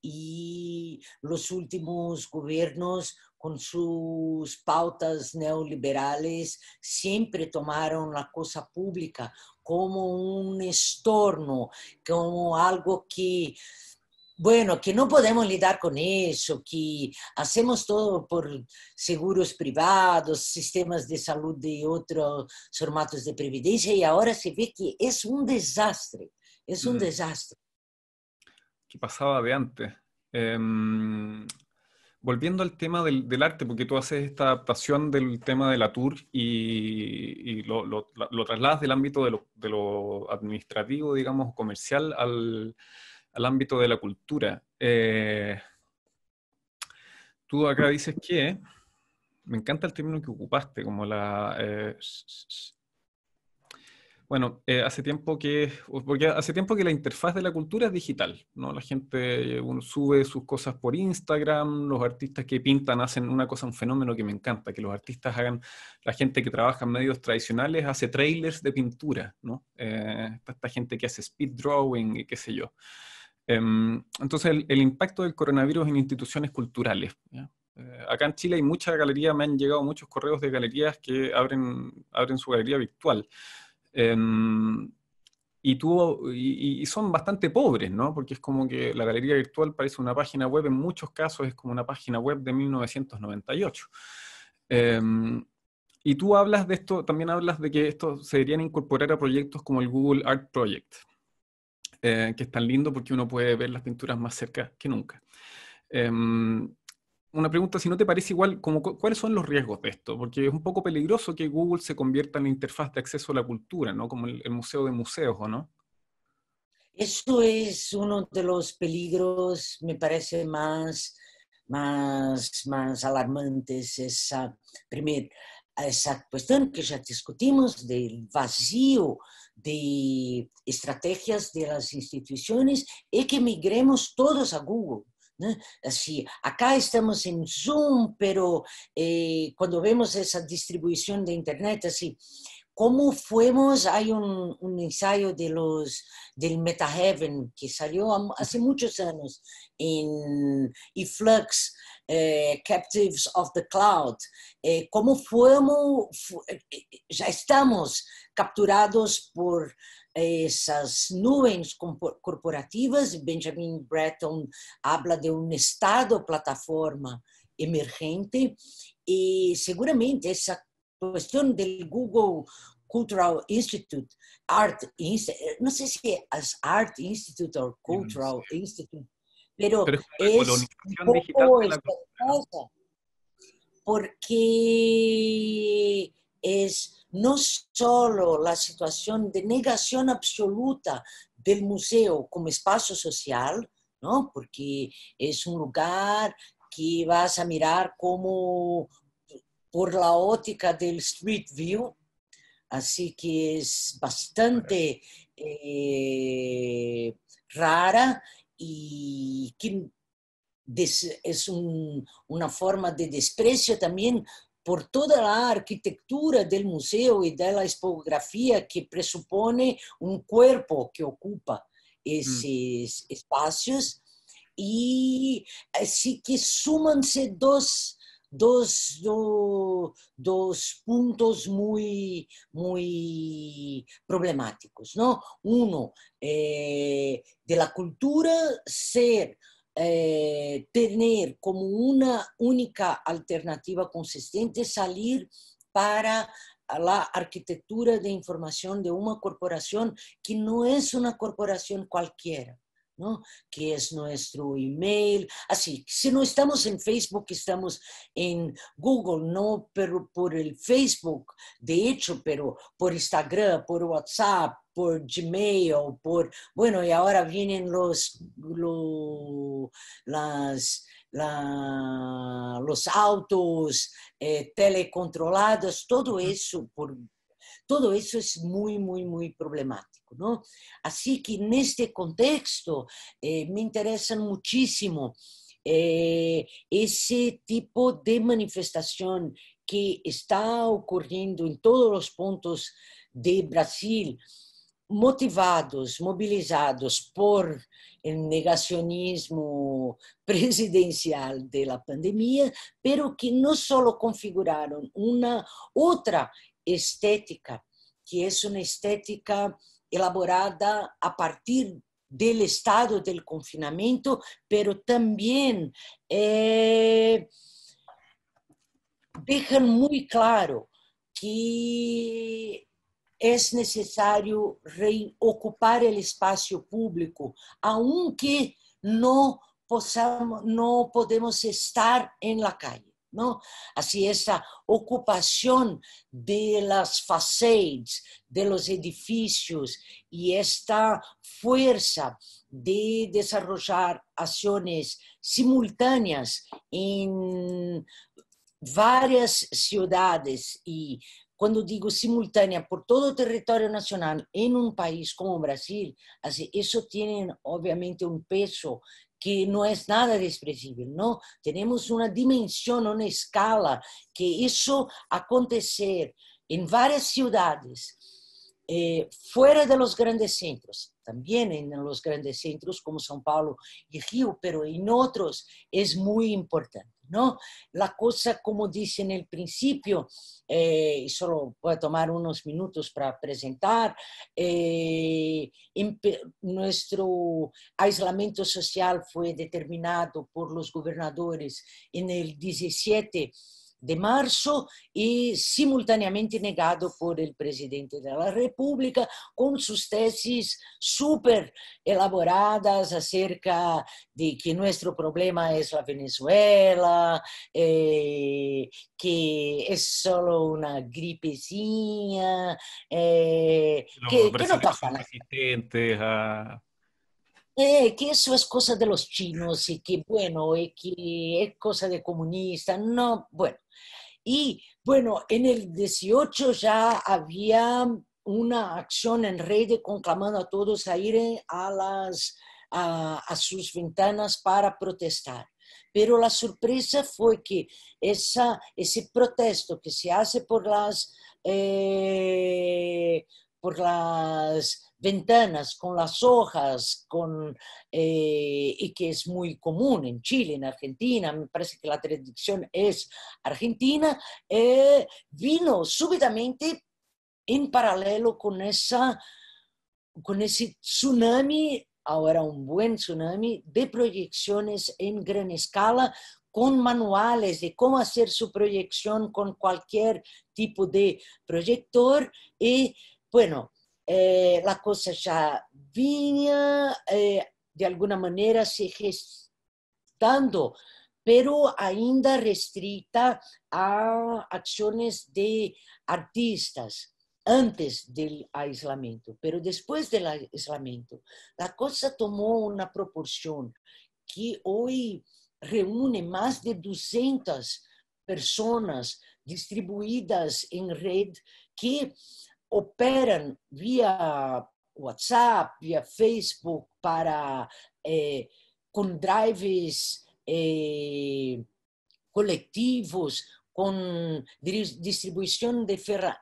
y los últimos gobiernos con sus pautas neoliberales siempre tomaron la cosa pública como un estorno, como algo que bueno, que no podemos lidiar con eso, que hacemos todo por seguros privados, sistemas de salud de otros formatos de previdencia y ahora se ve que es un desastre, es un mm. desastre. ¿Qué pasaba de antes? Em, volviendo al tema del, arte, porque tú haces esta adaptación del tema de la tour y, lo, trasladas del ámbito de lo, de lo administrativo, digamos, comercial al al ámbito de la cultura. Eh, tú acá dices que, me encanta el término que ocupaste, como la... Eh, bueno, eh, hace tiempo que, porque hace tiempo que la interfaz de la cultura es digital, ¿no? La gente uno sube sus cosas por Instagram, los artistas que pintan hacen una cosa, un fenómeno que me encanta, que los artistas hagan, la gente que trabaja en medios tradicionales hace trailers de pintura, ¿no? esta gente que hace speed drawing y qué sé yo. Em, entonces, el, impacto del coronavirus en instituciones culturales. Eh, acá en Chile hay muchas galerías, me han llegado muchos correos de galerías que abren, abren su galería virtual. Em, y, son bastante pobres, ¿no? Porque es como que la galería virtual parece una página web, en muchos casos es como una página web de 1998. Em, y tú hablas de esto, también hablas de que esto se deberían incorporar a proyectos como el Google Art Project, eh, que es tan lindo porque uno puede ver las pinturas más cerca que nunca. Em, una pregunta, si no te parece igual, ¿cuáles son los riesgos de esto? Porque es un poco peligroso que Google se convierta en la interfaz de acceso a la cultura, ¿no? Como el, museo de museos, ¿o no? Eso es uno de los peligros, me parece, más, más, más alarmantes. Esa, primero, esa cuestión que ya discutimos del vacío de estrategias de las instituciones y que migremos todos a Google. Así, acá estamos en Zoom, pero eh, cuando vemos esa distribución de Internet, así, cómo fuimos, hay un, ensayo de los, del MetaHeaven que salió hace muchos años en Flux, eh, Captives of the Cloud, eh, cómo fuimos, eh, ya estamos capturados por esas nubes corporativas, Benjamin Breton habla de un estado plataforma emergente y seguramente esa cuestión del Google Cultural Institute, Art Institute, no sé si es Art Institute o Cultural Institute, pero, es, un poco porque es no solo la situación de negación absoluta del museo como espacio social, ¿no? porque es un lugar que vas a mirar como por la óptica del Street View, así que es bastante eh, rara y que es una forma de desprecio también por toda la arquitectura del museo y de la expografía que presupone un cuerpo que ocupa mm. esos espacios. Y así que súmanse dos dos, puntos muy, muy problemáticos, Uno, eh, de la cultura ser... Eh, tener como una única alternativa consistente salir para la arquitectura de información de una corporación que no es una corporación cualquiera, ¿no? Que es nuestro email. Así, ah, si no estamos en Facebook, estamos en Google, no pero por el Facebook, de hecho, pero por Instagram, por WhatsApp, por Gmail, por, bueno, y ahora vienen los, los las, los autos eh, telecontrolados, todo eso, por, todo eso es muy, muy, muy problemático. Así que en este contexto eh, me interesan muchísimo eh, ese tipo de manifestación que está ocurriendo en todos los puntos de Brasil, motivados, movilizados por el negacionismo presidencial de la pandemia, pero que no solo configuraron una otra estética, que es una estética elaborada a partir do estado do confinamento, pero también eh, dejan muy claro que es necesario ocupar el espacio público, aunque no, posamos, no podemos estar en la calle. ¿no? Así esa ocupación de las facades, de los edificios y esta fuerza de desarrollar acciones simultáneas en varias ciudades y cuando digo simultánea por todo territorio nacional en un país como Brasil, así, eso tiene obviamente un peso que no es nada despreciable, ¿no? Tenemos una dimensión, una escala, que eso acontecer en varias ciudades, eh, fuera de los grandes centros, también en los grandes centros como São Paulo y Río, pero en otros es muy importante. ¿no? La cosa, como dice en el principio, eh, y solo voy a tomar unos minutos para presentar, eh, nuestro aislamiento social fue determinado por los gobernadores en el 17 de marzo y e simultáneamente negado por el presidente de la República con sus tesis súper elaboradas acerca de que nuestro problema es la Venezuela, que es solo una gripe. que, no pasa eh, que eso es cosa de los chinos y que, bueno, y que es cosa de comunista, no, bueno. Y bueno, en el 18 ya había una acción en red conclamando a todos a ir a, las, a, sus ventanas para protestar. Pero la sorpresa fue que esa, ese protesto que se hace por las, eh, por las ventanas con las hojas, con, eh, y que es muy común en Chile, en Argentina, me parece que la tradición es argentina, eh, vino súbitamente en paralelo con, esa, con ese tsunami, ahora un buen tsunami, de proyecciones en gran escala con manuales de cómo hacer su proyección con cualquier tipo de proyector y bueno, eh, la cosa ya venía eh, de alguna manera se gestando, pero ainda restrita a acciones de artistas antes del aislamiento, pero después del aislamiento, la cosa tomó una proporción que hoy reúne más de 200 personas distribuidas en red que operam via WhatsApp, via Facebook, para eh, com drives eh, coletivos, com distribuição de,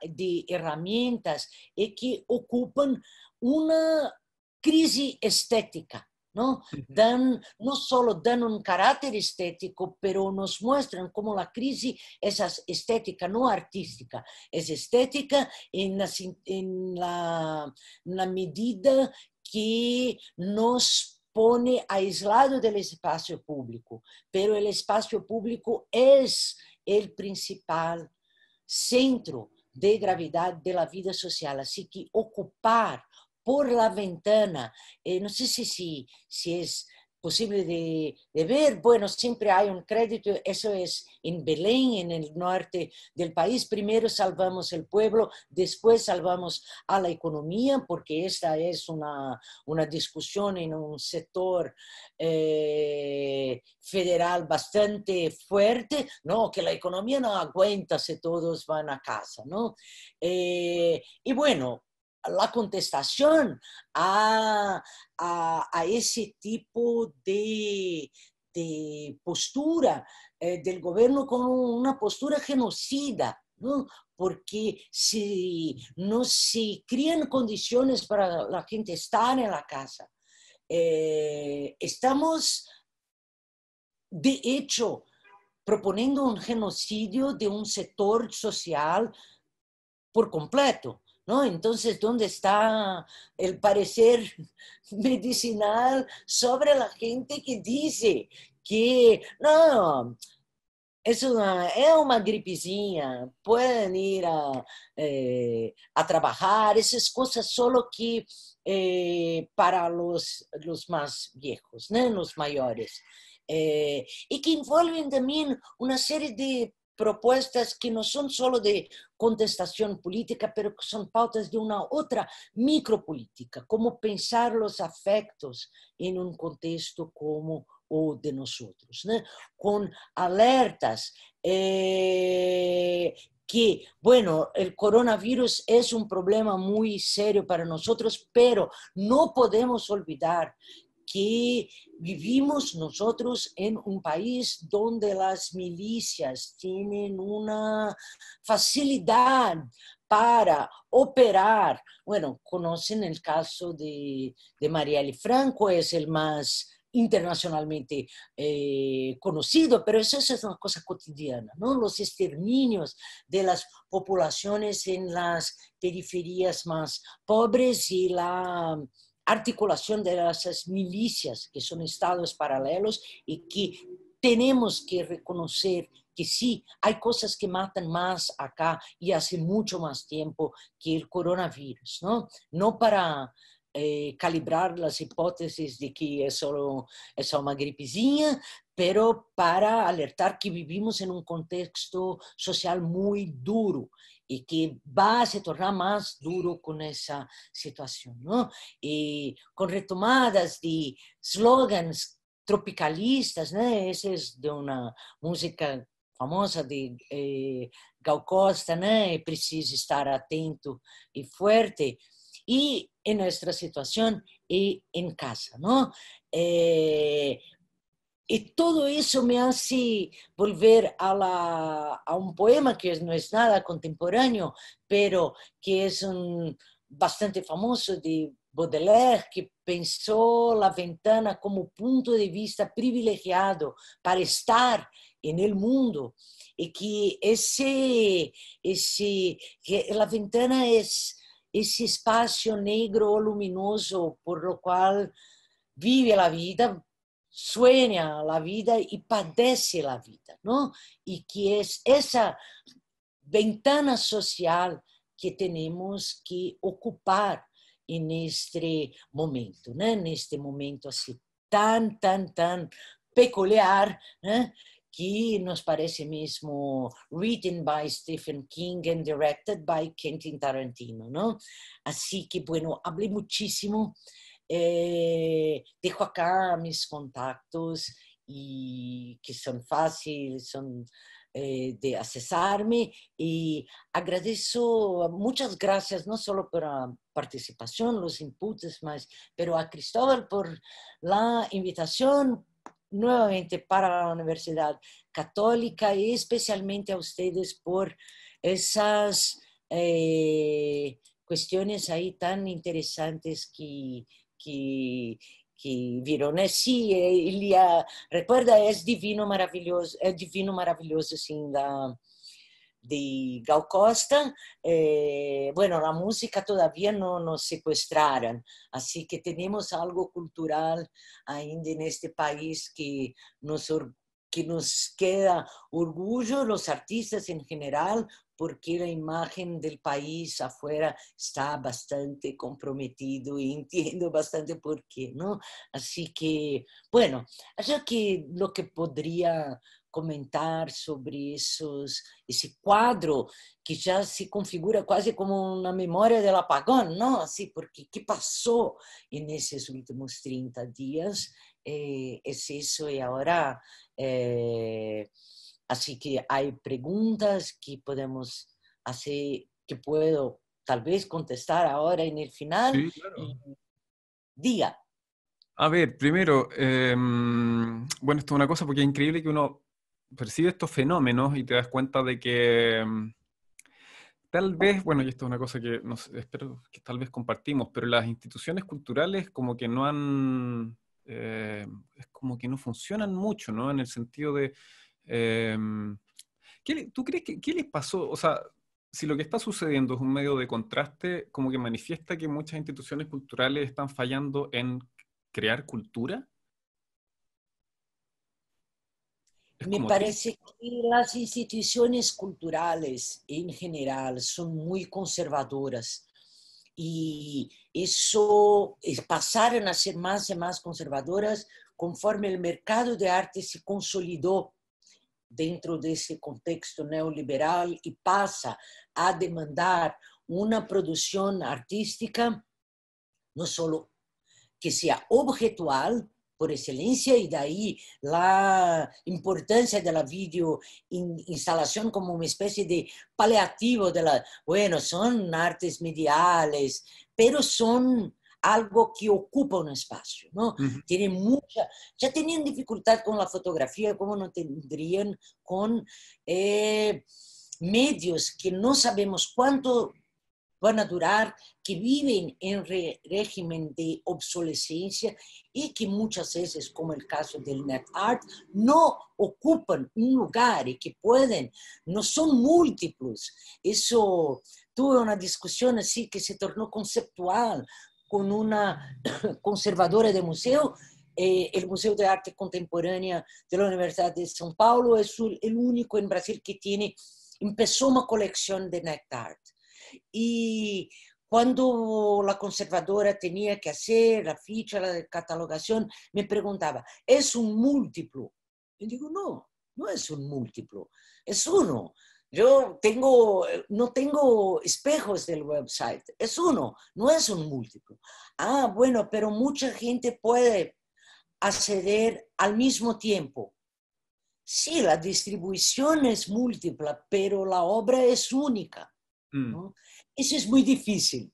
de ferramentas e que ocupam uma crise estética ¿no? Dan, no solo dan un carácter estético, pero nos muestran cómo la crisis es estética, no artística, es estética en la, medida que nos pone aislado del espacio público, pero el espacio público es el principal centro de gravedad de la vida social, así que ocupar por la ventana. Eh, no sé si, si, es posible de, ver. Bueno, siempre hay un crédito, eso es en Belén, en el norte del país. Primero salvamos el pueblo, después salvamos a la economía, porque esta es una, una discusión en un sector eh, federal bastante fuerte, ¿no? Que la economía no aguanta si todos van a casa, ¿no? Eh, y bueno, la contestación a, ese tipo de, postura eh, del gobierno con una postura genocida, ¿no? porque si no se crean condiciones para la gente estar en la casa, eh, estamos de hecho proponiendo un genocidio de un sector social por completo. ¿no? Entonces, ¿dónde está el parecer medicinal sobre la gente que dice que no, es una, es pueden ir eh, a, trabajar, esas cosas solo que eh, para los, los más viejos, ¿no? los mayores. Eh, y que envuelven también una serie de propuestas que no son solo de contestación política, pero que son pautas de una otra micropolítica, como pensar los afectos en un contexto como o de nosotros, con alertas eh, que, bueno, el coronavirus es un problema muy serio para nosotros, pero no podemos olvidar que vivimos nosotros en un país donde las milicias tienen una facilidad para operar. Bueno, conocen el caso de, de Marielle Franco, es el más internacionalmente eh, conocido, pero eso, eso, es una cosa cotidiana, ¿no? Los exterminios de las poblaciones en las periferias más pobres y la articulación de las milicias, que son estados paralelos y que tenemos que reconocer que sí, hay cosas que matan más acá y hace mucho más tiempo que el coronavirus, ¿no? No para eh, calibrar las hipótesis de que es solo es una gripezinha, pero para alertar que vivimos en un contexto social muy duro y que va a se tornar más duro con esa situación, ¿no? Y con retomadas de slogans tropicalistas, ¿no? Ese es de una música famosa de eh, Gal Costa, ¿no? precisa estar atento y fuerte y en nuestra situación y en casa, ¿no? Eh, y todo eso me hace volver a, un poema que no es nada contemporáneo, pero que es bastante famoso de Baudelaire, que pensó la ventana como punto de vista privilegiado para estar en el mundo y que ese, ese, que la ventana es ese espacio negro luminoso por lo cual vive la vida sueña la vida y padece la vida, ¿no? Y que es esa ventana social que tenemos que ocupar en este momento, ¿no? En este momento así tan, tan, tan peculiar, ¿no? que nos parece mismo written by Stephen King and directed by Quentin Tarantino, ¿no? Así que bueno, hablé muchísimo eh, dejo acá mis contactos y que son fáciles, son eh, de accesarme y agradezco, muchas gracias, no solo por la participación, los inputs, más, pero a Cristóbal por la invitación nuevamente para la Universidad Católica y especialmente a ustedes por esas eh, cuestiones ahí tan interesantes que que, que así el E recuerda es divino maravilloso, es divino maravilloso, assim da de Gal Costa, bueno, la música todavía no nos secuestraron, así que tenemos algo cultural ainda en este país que nos, que nos queda orgullo, los artistas en em general, porque la imagen del país afuera está bastante comprometido y entiendo bastante por qué, ¿no? Así que, bueno, ya que lo que podría comentar sobre esos, ese cuadro que ya se configura casi como una memoria del apagón, ¿no? Así, porque ¿qué pasó en esos últimos 30 días? Eh, ¿Es eso y ahora...? Eh, Así que hay preguntas que podemos hacer, que puedo tal vez contestar ahora en el final. Sí, claro. Diga. A ver, primero, em, bueno, esto es una cosa porque es increíble que uno percibe estos fenómenos y te das cuenta de que em, tal vez, bueno, y esto es una cosa que espero que tal vez compartimos, pero las instituciones culturales como que no han, eh, es como que no funcionan mucho, ¿no? En el sentido de, Em, ¿Tú crees que qué les pasó? O sea, si lo que está sucediendo es un medio de contraste, como que manifiesta que muchas instituciones culturales están fallando en crear cultura. Me parece que... que las instituciones culturales en general son muy conservadoras y eso pasaron a ser más y más conservadoras conforme el mercado de arte se consolidó dentro de ese contexto neoliberal y pasa a demandar una producción artística no solo que sea objetual por excelencia, y de ahí la importancia de la video instalación como una especie de paliativo de la, bueno, son artes mediales, pero son algo que ocupa un espacio, ¿no? Tienen mucha, ya tenían dificultad con la fotografía, como no tendrían con eh, medios que no sabemos cuánto van a durar, que viven en régimen de obsolescencia y que muchas veces, como el caso del net art, no ocupan un lugar y que pueden, no son múltiples. Eso tuve una discusión así que se tornó conceptual con una conservadora de museo. Eh, el Museo de Arte Contemporánea de la Universidad de São Paulo es el único en Brasil que tiene, empezó una colección de net art. Y cuando la conservadora tenía que hacer la ficha, la catalogación, me preguntaba, ¿es un múltiplo? Y digo, no, no es un múltiplo, es uno. Yo tengo, eh, no tengo espejos del website, es uno, no es un múltiplo. Ah, bueno, pero mucha gente puede acceder al mismo tiempo. Sí, la distribución es múltipla, pero la obra es única. Mm. Eso es muy difícil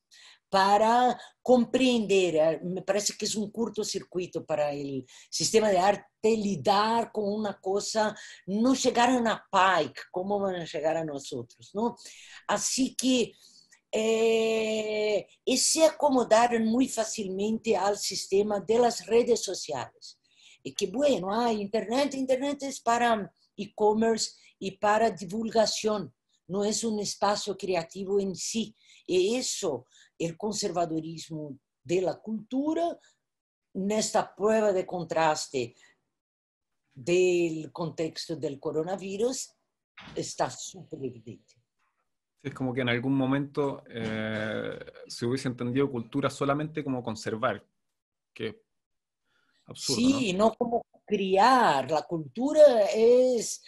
para comprender. Eh, me parece que es un cortocircuito para el sistema de arte lidar con una cosa, no llegar a una Pike, como van a llegar a nosotros, ¿no? Así que eh, se acomodaron muy fácilmente al sistema de las redes sociales. Y que bueno, hay Internet, Internet es para e-commerce y para divulgación, no es un espacio creativo en sí. Y eso el conservadorismo de la cultura en esta prueba de contraste del contexto del coronavirus está súper evidente. Es como que en algún momento eh, se hubiese entendido cultura solamente como conservar, que absurdo. Sí, ¿no? no como criar. La cultura es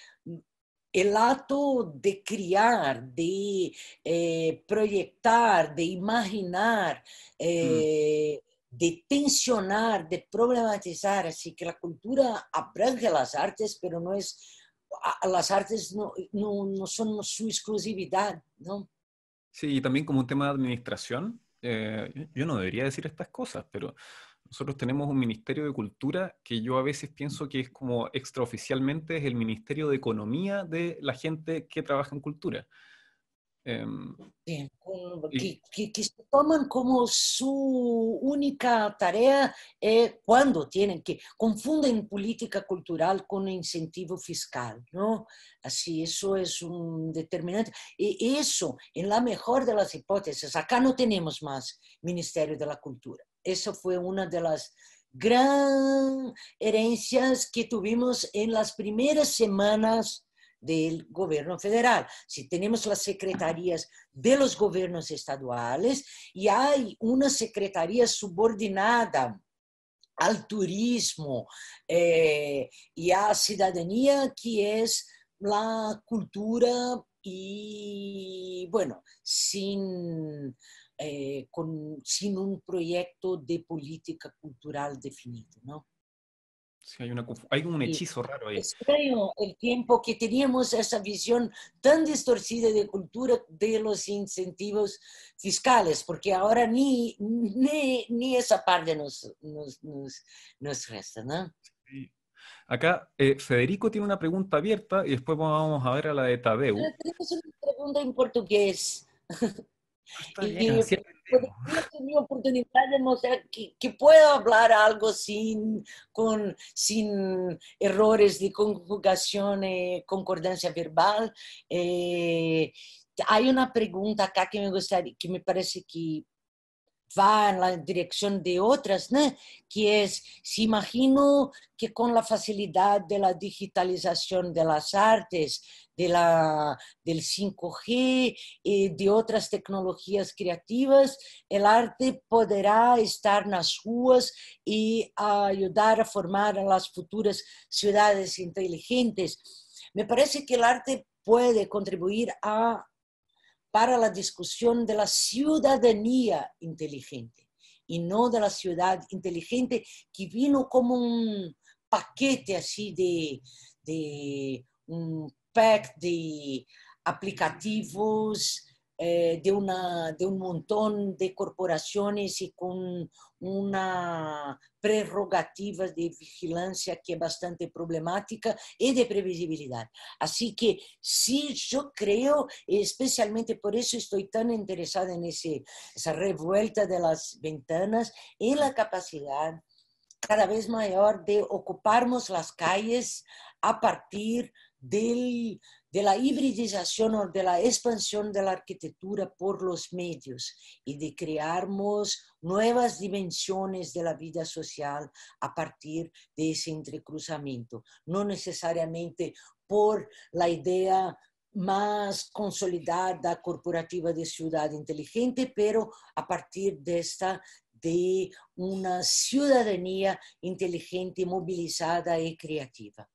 el acto de criar, de eh, proyectar, de imaginar, mm. eh, de tensionar, de problematizar, así que la cultura abrange las artes, pero no es, las artes no, no, son su exclusividad, ¿no? Sí, y también como un tema de administración, eh, yo no debería decir estas cosas, pero nosotros tenemos un Ministerio de Cultura que yo a veces pienso que es como extraoficialmente es el Ministerio de Economía de la gente que trabaja en cultura. sí, em, que, se toman como su única tarea eh, cuando tienen que confunden política cultural con incentivo fiscal, ¿no? Así, eso es un determinante. Y e, eso, en la mejor de las hipótesis, acá no tenemos más Ministerio de la Cultura. Eso fue una de las grandes herencias que tuvimos en las primeras semanas del gobierno federal. Si tenemos las secretarías de los gobiernos estaduales y hay una secretaría subordinada al turismo eh, y a ciudadanía que es la cultura y bueno, sin eh, con, sin un proyecto de política cultural definido, ¿no? hay, un hechizo raro ahí. Creo el tiempo que teníamos esa visión tan distorcida de cultura de los incentivos fiscales, porque ahora ni, ni, esa parte nos, nos, resta, ¿no? Acá eh, Federico tiene una pregunta abierta y después vamos a ver a la de Tadeu. tenemos una pregunta en portugués. y pues, oportunidad de mostrar que, puedo hablar algo sin, con, sin errores de conjugación y eh, concordancia verbal. Eh, hay una pregunta acá que me gustaría, que me parece que va en la dirección de otras, ¿no? que es, si imagino que con la facilidad de la digitalización de las artes, de la, del 5G, y eh, de otras tecnologías creativas, el arte podrá estar en las ruas y ayudar a formar las futuras ciudades inteligentes. Me parece que el arte puede contribuir a, para la discusión de la ciudadanía inteligente y no de la ciudad inteligente que vino como un paquete así de, de un de aplicativos, eh, de, una, de un montón de corporaciones y con una prerrogativa de vigilancia que es bastante problemática y de previsibilidad. Así que sí, yo creo, especialmente por eso estoy tan interesada en ese, esa revuelta de las ventanas, en la capacidad cada vez mayor de ocuparnos las calles a partir de la hibridización o de la expansión de la arquitectura por los medios y de crearmos nuevas dimensiones de la vida social a partir de ese entrecruzamiento, no necesariamente por la idea más consolidada corporativa de ciudad inteligente, pero a partir de esta de una ciudadanía inteligente, movilizada y creativa.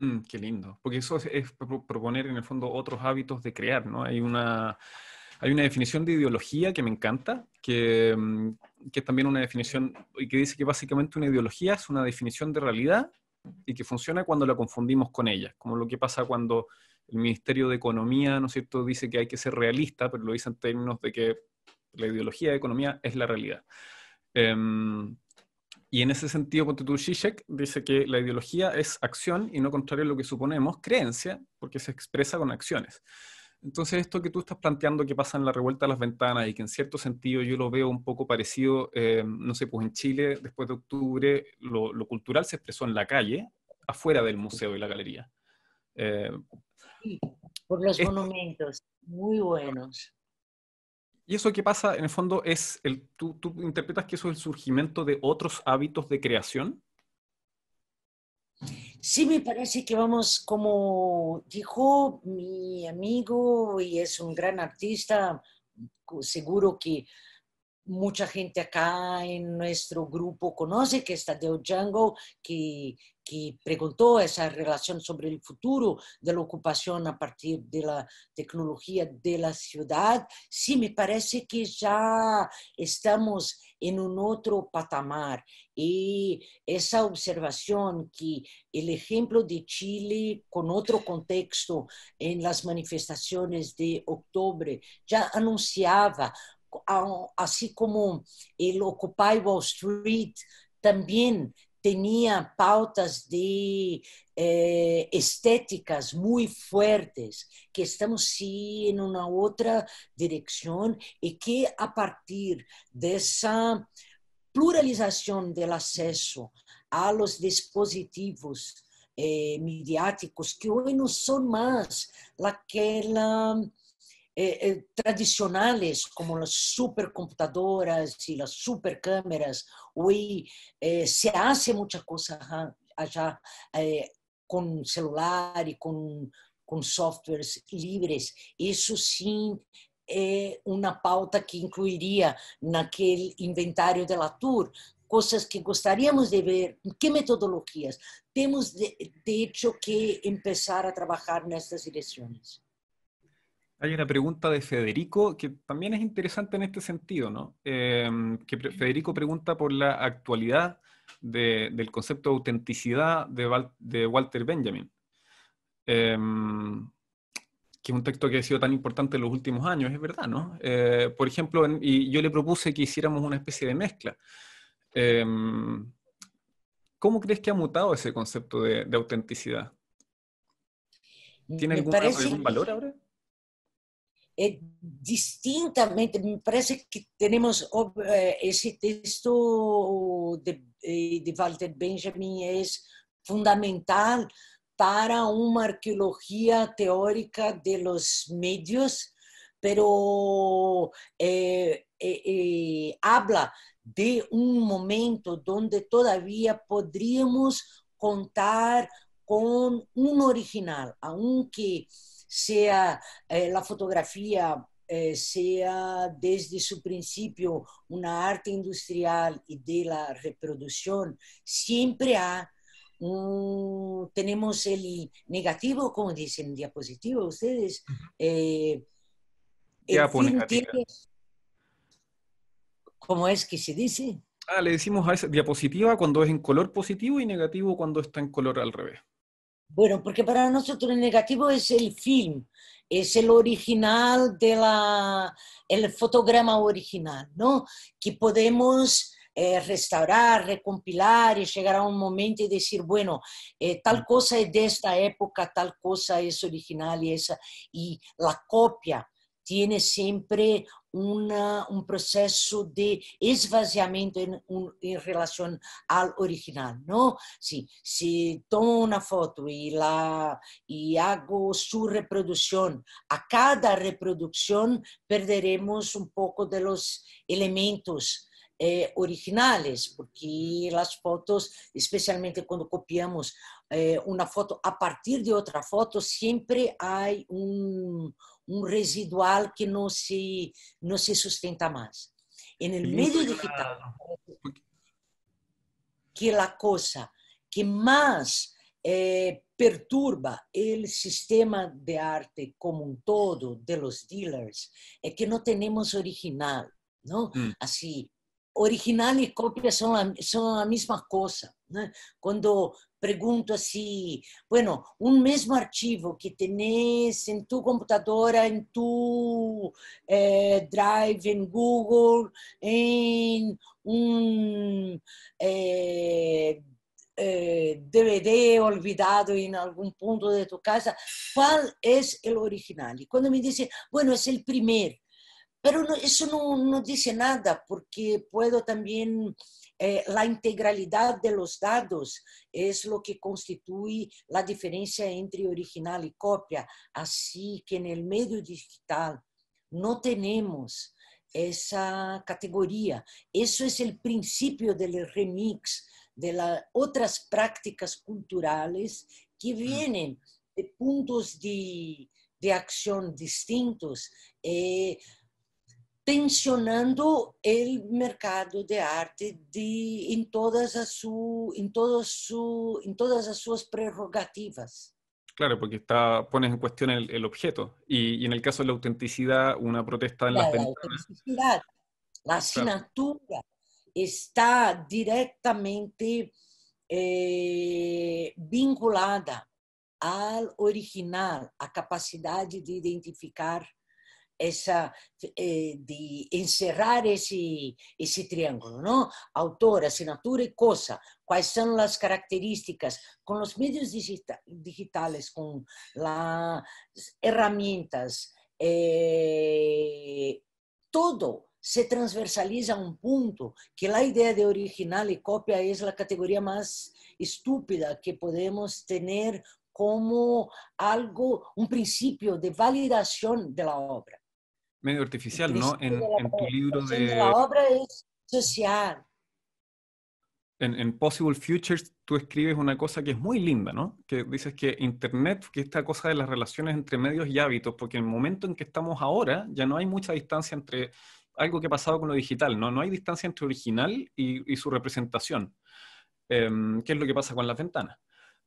Mm, qué lindo, porque eso es, proponer en el fondo otros hábitos de crear, ¿no? Hay una, hay una definición de ideología que me encanta, que, mm, que es también una definición, y que dice que básicamente una ideología es una definición de realidad y que funciona cuando la confundimos con ella, como lo que pasa cuando el Ministerio de Economía, ¿no es cierto?, dice que hay que ser realista, pero lo dice en términos de que la ideología de economía es la realidad. Em, y en ese sentido, tú, Zizek dice que la ideología es acción y no contrario a lo que suponemos, creencia, porque se expresa con acciones. Entonces, esto que tú estás planteando que pasa en la revuelta de las ventanas y que en cierto sentido yo lo veo un poco parecido, eh, no sé, pues en Chile, después de octubre, lo, cultural se expresó en la calle, afuera del museo y la galería. Eh, sí, por los monumentos, muy buenos. Y eso que pasa, en el fondo, es tú interpretas que eso es el surgimiento de otros hábitos de creación. Sí, me parece que vamos, como dijo mi amigo y es un gran artista, seguro que mucha gente acá en nuestro grupo conoce, que está Deo Django, que, que preguntó esa relación sobre el futuro de la ocupación a partir de la tecnología de la ciudad. Sí, me parece que ya estamos en un otro patamar y esa observación que el ejemplo de Chile con otro contexto en las manifestaciones de octubre ya anunciaba Ah, así como el Occupy Wall Street también tenía pautas de eh, estéticas muy fuertes, que estamos sí en una otra dirección y que a partir de esa pluralización del acceso a los dispositivos eh, mediáticos, que hoy no son más la la... Eh, eh, tradicionales como las supercomputadoras y las supercámaras. Hoy eh, se hace muchas cosas allá con celular y con, con softwares libres. Eso sí es una pauta que incluiría en aquel inventario de la Tour cosas que gostaríamos de ver, qué metodologías. Tenemos, de hecho, que empezar a trabajar en estas direcciones. Hay una pregunta de Federico que también es interesante en este sentido, ¿no? Em, que Federico pregunta por la actualidad del concepto de autenticidad de, Walter Benjamin, em, que es un texto que ha sido tan importante en los últimos años, es verdad, ¿no? Eh, por ejemplo, y yo le propuse que hiciéramos una especie de mezcla. Em, ¿Cómo crees que ha mutado ese concepto de, autenticidad? Mm, ¿Tiene algún valor ahora? Eh, distintamente, me parece que tenemos eh, ese texto de, eh, de Walter Benjamin es fundamental para una arqueología teórica de los medios, pero habla de un momento donde todavía podríamos contar con un original, aunque sea eh, la fotografía, eh, sea desde su principio una arte industrial y de la reproducción, siempre ha mm, tenemos el negativo, como dicen, diapositiva ustedes. Eh, ¿Cómo es que se dice? Ah, le decimos a esa diapositiva cuando es en color positivo y negativo cuando está en color al revés. Bueno, porque para nosotros el negativo es el film, es el original de la, el fotograma original, ¿no? Que podemos eh, restaurar, recompilar y llegar a un momento y decir, bueno, eh, tal cosa es de esta época, tal cosa es original y esa, y la copia tiene siempre un proceso de esvaziamiento en, relación al original, ¿no? Sí, si tomo una foto y, la, hago su reproducción, a cada reproducción perderemos un poco de los elementos eh, originales, porque las fotos, especialmente cuando copiamos eh, una foto a partir de otra foto, siempre hay un un residual que no se, no se sustenta más. En el medio digital, que la cosa que más eh, perturba el sistema de arte como un todo de los dealers es que no tenemos original, ¿no? Mm. Así, original y copia son la, son misma cosa. Cuando pregunto así, bueno, un mismo archivo que tenés en tu computadora, en tu eh, Drive, en Google, en un DVD eh, eh, olvidado en algún punto de tu casa, ¿cuál es el original? Y cuando me dice, bueno, es el primer pero eso no, dice nada porque puedo también, eh, la integralidad de los datos es lo que constituye la diferencia entre original y copia. Así que en el medio digital no tenemos esa categoría. Eso es el principio del remix de las otras prácticas culturales que mm. vienen de puntos de, de acción distintos. Eh, tensionando o mercado de arte de, em, todas as em, su, em todas as suas prerrogativas. Claro, porque está, pones questão o objeto e, no caso da autenticidade, uma protesta A la, las la claro. está diretamente eh, vinculada ao original, a capacidade de identificar esa, eh, encerrar ese, triángulo, ¿no? Autor, asignatura y cosa. ¿Cuáles son las características? Con los medios digitales, con las herramientas, eh, todo se transversaliza a un punto que la idea de original y copia es la categoría más estúpida que podemos tener como algo, un principio de validación de la obra medio artificial, ¿no? En, tu libro de... La obra es social. En, Possible Futures tú escribes una cosa que es muy linda, ¿no? Que dices que Internet, que esta cosa de las relaciones entre medios y hábitos, porque en el momento en que estamos ahora ya no hay mucha distancia entre algo que ha pasado con lo digital, ¿no? No hay distancia entre original y, su representación, em, ¿Qué es lo que pasa con las ventanas.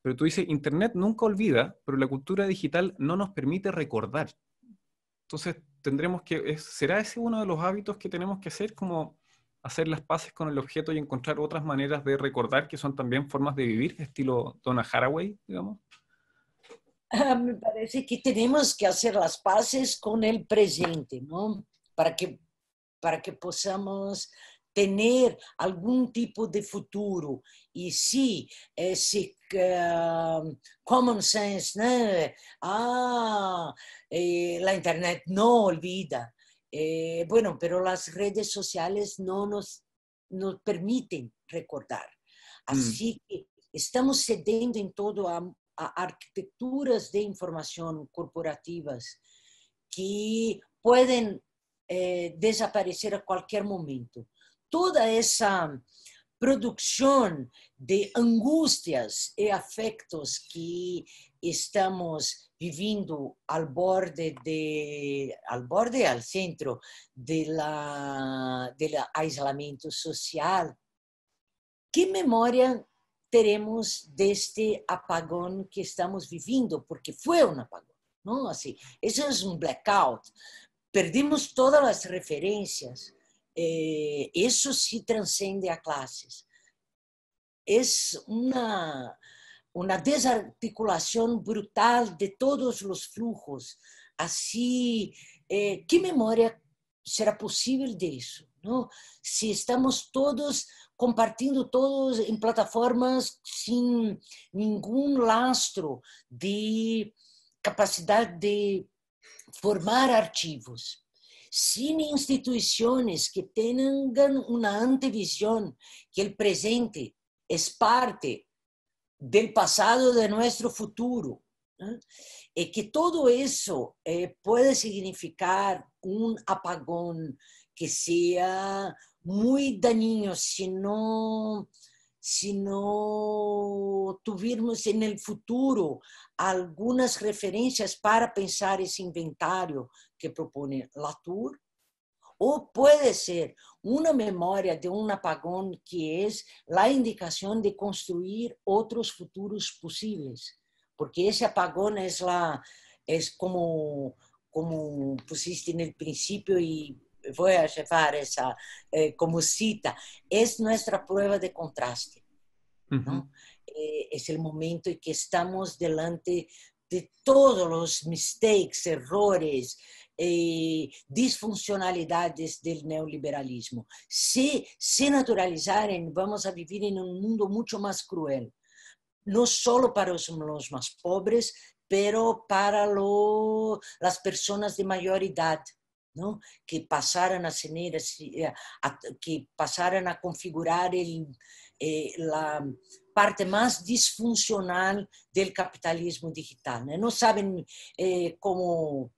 Pero tú dices, Internet nunca olvida, pero la cultura digital no nos permite recordar. Entonces, tendremos que, será ese uno de los hábitos que tenemos que hacer, como hacer las paces con el objeto y encontrar otras maneras de recordar que son también formas de vivir, estilo Donna Haraway, digamos? Ah, me parece que tenemos que hacer las paces con el presente, ¿no? Para que, para que podamos tener algún tipo de futuro. Y sí, ese eh, ah, common sense, ¿no? Ah, eh, la internet no olvida. Eh, bueno, pero las redes sociales no nos, nos permiten recordar. Mm. Así que estamos cediendo en todo a, arquitecturas de información corporativas que pueden eh, desaparecer a cualquier momento. Toda esa produção de angustias e afectos que estamos viviendo al borde de al borde ao centro do de social que memória teremos deste apagão que estamos vivendo porque foi um apagão não assim esse é um blackout perdemos todas as referências é, isso se transcende a classes. É uma uma desarticulação brutal de todos os fluxos. Assim, eh, memória será possível de eso? ¿no? estamos todos compartindo todos em plataformas sem nenhum lastro de capacidade de formar arquivos. sin instituciones que tengan una antevisión que el presente es parte del pasado de nuestro futuro, y eh, que todo eso eh, puede significar un apagón que sea muy dañino si no si no tuvimos en el futuro algunas referencias para pensar ese inventario que propone Latour, o puede ser una memoria de un apagón que es la indicación de construir otros futuros posibles, porque ese apagón es, la, es como, como pusiste en el principio y voy a llevar esa eh, como cita, es nuestra prueba de contraste. Eh, es el momento en que estamos delante de todos los mistakes, errores, y eh, disfuncionalidades del neoliberalismo. si se naturalizaren, vamos a vivir en un mundo mucho más cruel, no solo para los, más pobres, pero para las personas de mayor edad que pasaran eh, a, que pasaran a configurar eh, la parte más disfuncional del capitalismo digital. No, saben eh, cómo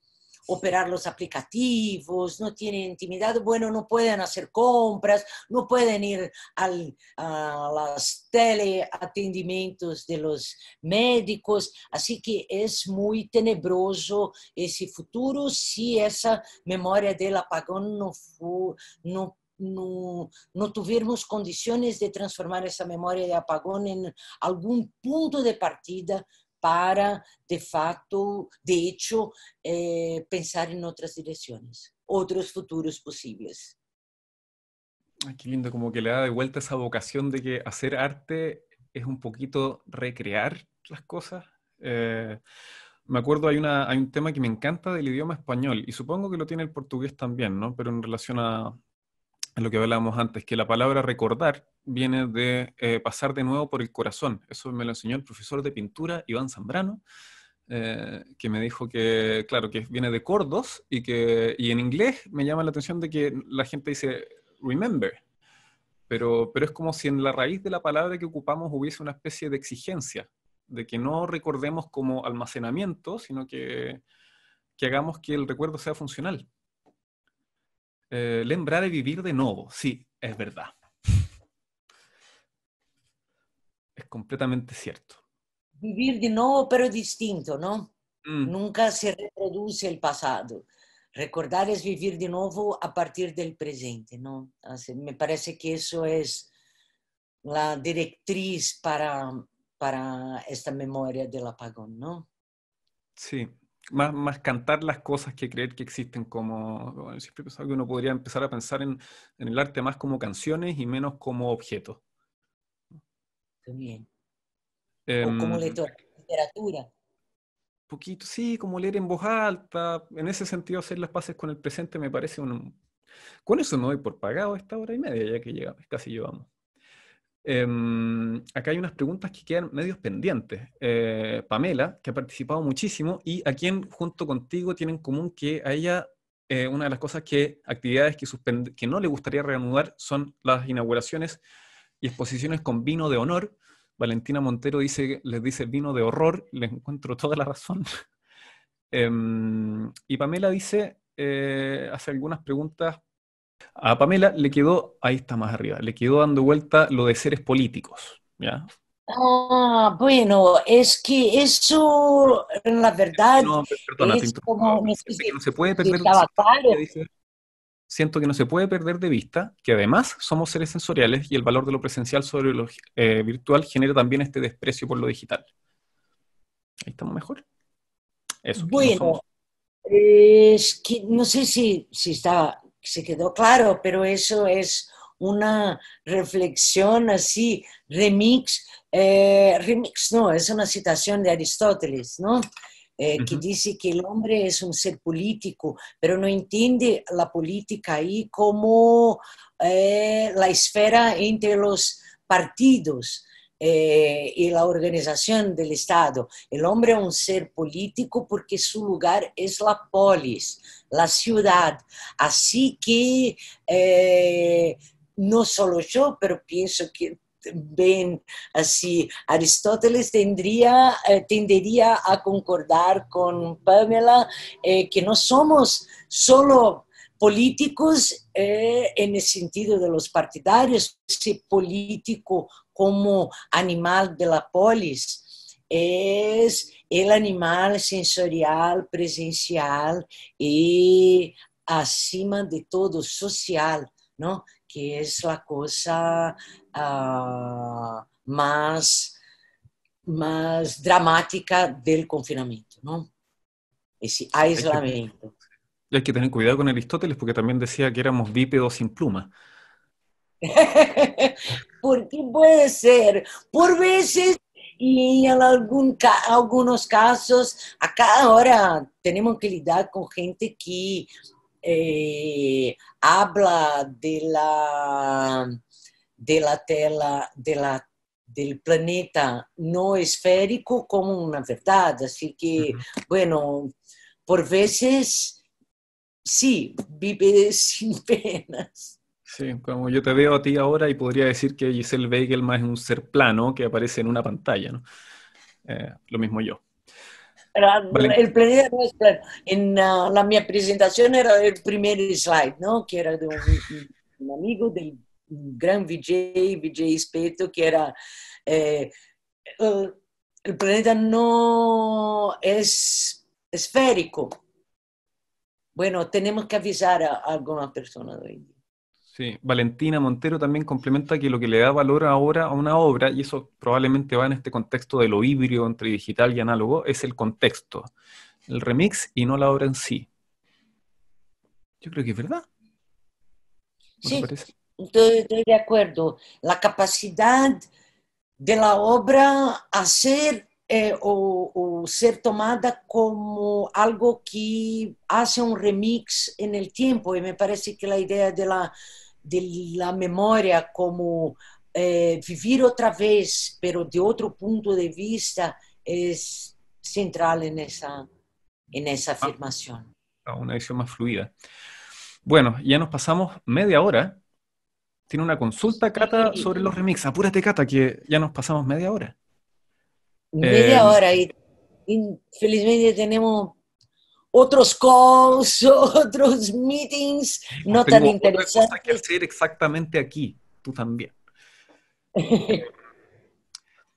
operar los aplicativos, no tienen intimidad, bueno, no pueden hacer compras, no pueden ir a los teleatendimientos de los médicos. Así que es muy tenebroso ese futuro si esa memoria del apagón no, fue, no no, no tuvimos condiciones de transformar esa memoria de apagón en algún punto de partida para, de facto, de hecho, eh, pensar en otras direcciones, otros futuros posibles. Ah, qué lindo, como que le da de vuelta esa vocación de que hacer arte es un poquito recrear las cosas. Eh, me acuerdo, hay, una, hay un tema que me encanta del idioma español, y supongo que lo tiene el portugués también, ¿no? Pero en relación a, a lo que hablábamos antes, que la palabra recordar viene de eh, pasar de nuevo por el corazón. Eso me lo enseñó el profesor de pintura, Iván Zambrano, eh, que me dijo que, claro, que viene de cordos y que y en inglés me llama la atención de que la gente dice remember, pero, pero es como si en la raíz de la palabra que ocupamos hubiese una especie de exigencia, de que no recordemos como almacenamiento, sino que, hagamos que el recuerdo sea funcional. Eh, lembrar y vivir de nuevo, sí, es verdad. es completamente cierto. Vivir de nuevo pero distinto, ¿no? Mm. Nunca se reproduce el pasado. Recordar es vivir de nuevo a partir del presente, ¿no? me parece que eso es la directriz para, para esta memoria del apagón, ¿no? Sí, más, más, cantar las cosas que creer que existen como, siempre pensaba que uno podría empezar a pensar en, en el arte más como canciones y menos como objetos también. o em, como literatura. poquito, sí, como leer en voz alta. En ese sentido, hacer las paces con el presente me parece un... Con eso no doy por pagado esta hora y media, ya que llegamos, casi em, llevamos. acá hay unas preguntas que quedan medios pendientes. Eh, Pamela, que ha participado muchísimo y a quien junto contigo tienen en común que a ella eh, una de las cosas que actividades que, que no le gustaría reanudar son las inauguraciones y exposiciones con vino de honor. Valentina Montero dice, les dice vino de horror, les encuentro toda la razón. Em, y Pamela dice, eh, hace algunas preguntas. A Pamela le quedó, ahí está más arriba, le quedó dando vuelta lo de seres políticos. ¿ya? Ah, bueno, es que eso, la verdad, no, es como... No, se puede perder siento que no se puede perder de vista que además somos seres sensoriales y el valor de lo presencial sobre lo eh, virtual genera también este desprecio por lo digital. estamos mejor. Bueno, no sé si, se quedó claro, pero eso es una reflexión así, remix, eh, remix no, es una citación de Aristóteles, ¿no? Eh, que dice que el hombre es un ser político, pero no entiende la política ahí como eh, la esfera entre los partidos. Eh, y la organización del Estado. El hombre es un ser político porque su lugar es la polis, la ciudad. Así que no solo yo, pero pienso que ven así. Aristóteles tendría, eh, tendería a concordar con Pamela eh, que no somos solo políticos eh, en el sentido de los partidarios, ese político como animal de la polis es el animal sensorial, presencial y acima de todo social, ¿no? que es la cosa ah, más, más dramática del confinamiento, ¿no? Ese aislamiento. Hay que, hay que tener cuidado con Aristóteles porque también decía que éramos bípedos sin pluma. qué puede ser, por veces y en algún, algunos casos, a cada hora tenemos que lidiar con gente que eh, habla de la, de la tela, de la, del planeta no esférico como una verdad. Así que, bueno, por veces sí, vive sin penas. Sí, como yo te veo a ti ahora y podría decir que Giselle más es un ser plano que aparece en una pantalla, ¿no? Eh, lo mismo yo. Ah, el planeta es En ah, la mi presentación era el primer slide, ¿no? Que era de un, amigo del gran VJ, VJ Espeto, que era... Eh, eh, el planeta no es esférico. Bueno, tenemos que avisar a persona persona hoy Sí, Valentina Montero también complementa que lo que le da valor ahora a una obra, y eso probablemente va en este contexto de lo híbrido entre digital y análogo, es el contexto, el remix y no la obra en sí. Yo creo que es verdad. sí, estoy, de acuerdo. La capacidad de la obra hacer eh, o ser tomada como algo que hace un remix en el tiempo, y me parece que la idea de la de la memoria como eh, vivir otra vez, pero de otro punto de vista, es central en esa, en esa ah. afirmación. A ah, una visión más fluida. Bueno, ya nos pasamos media hora. Tiene una consulta, Cata, sobre los remix. Apúrate, Cata, que ya nos pasamos media hora. Media eh, hora y felizmente tenemos otros calls, otros meetings no tan interesantes. Otra que hacer exactamente aquí, tú también.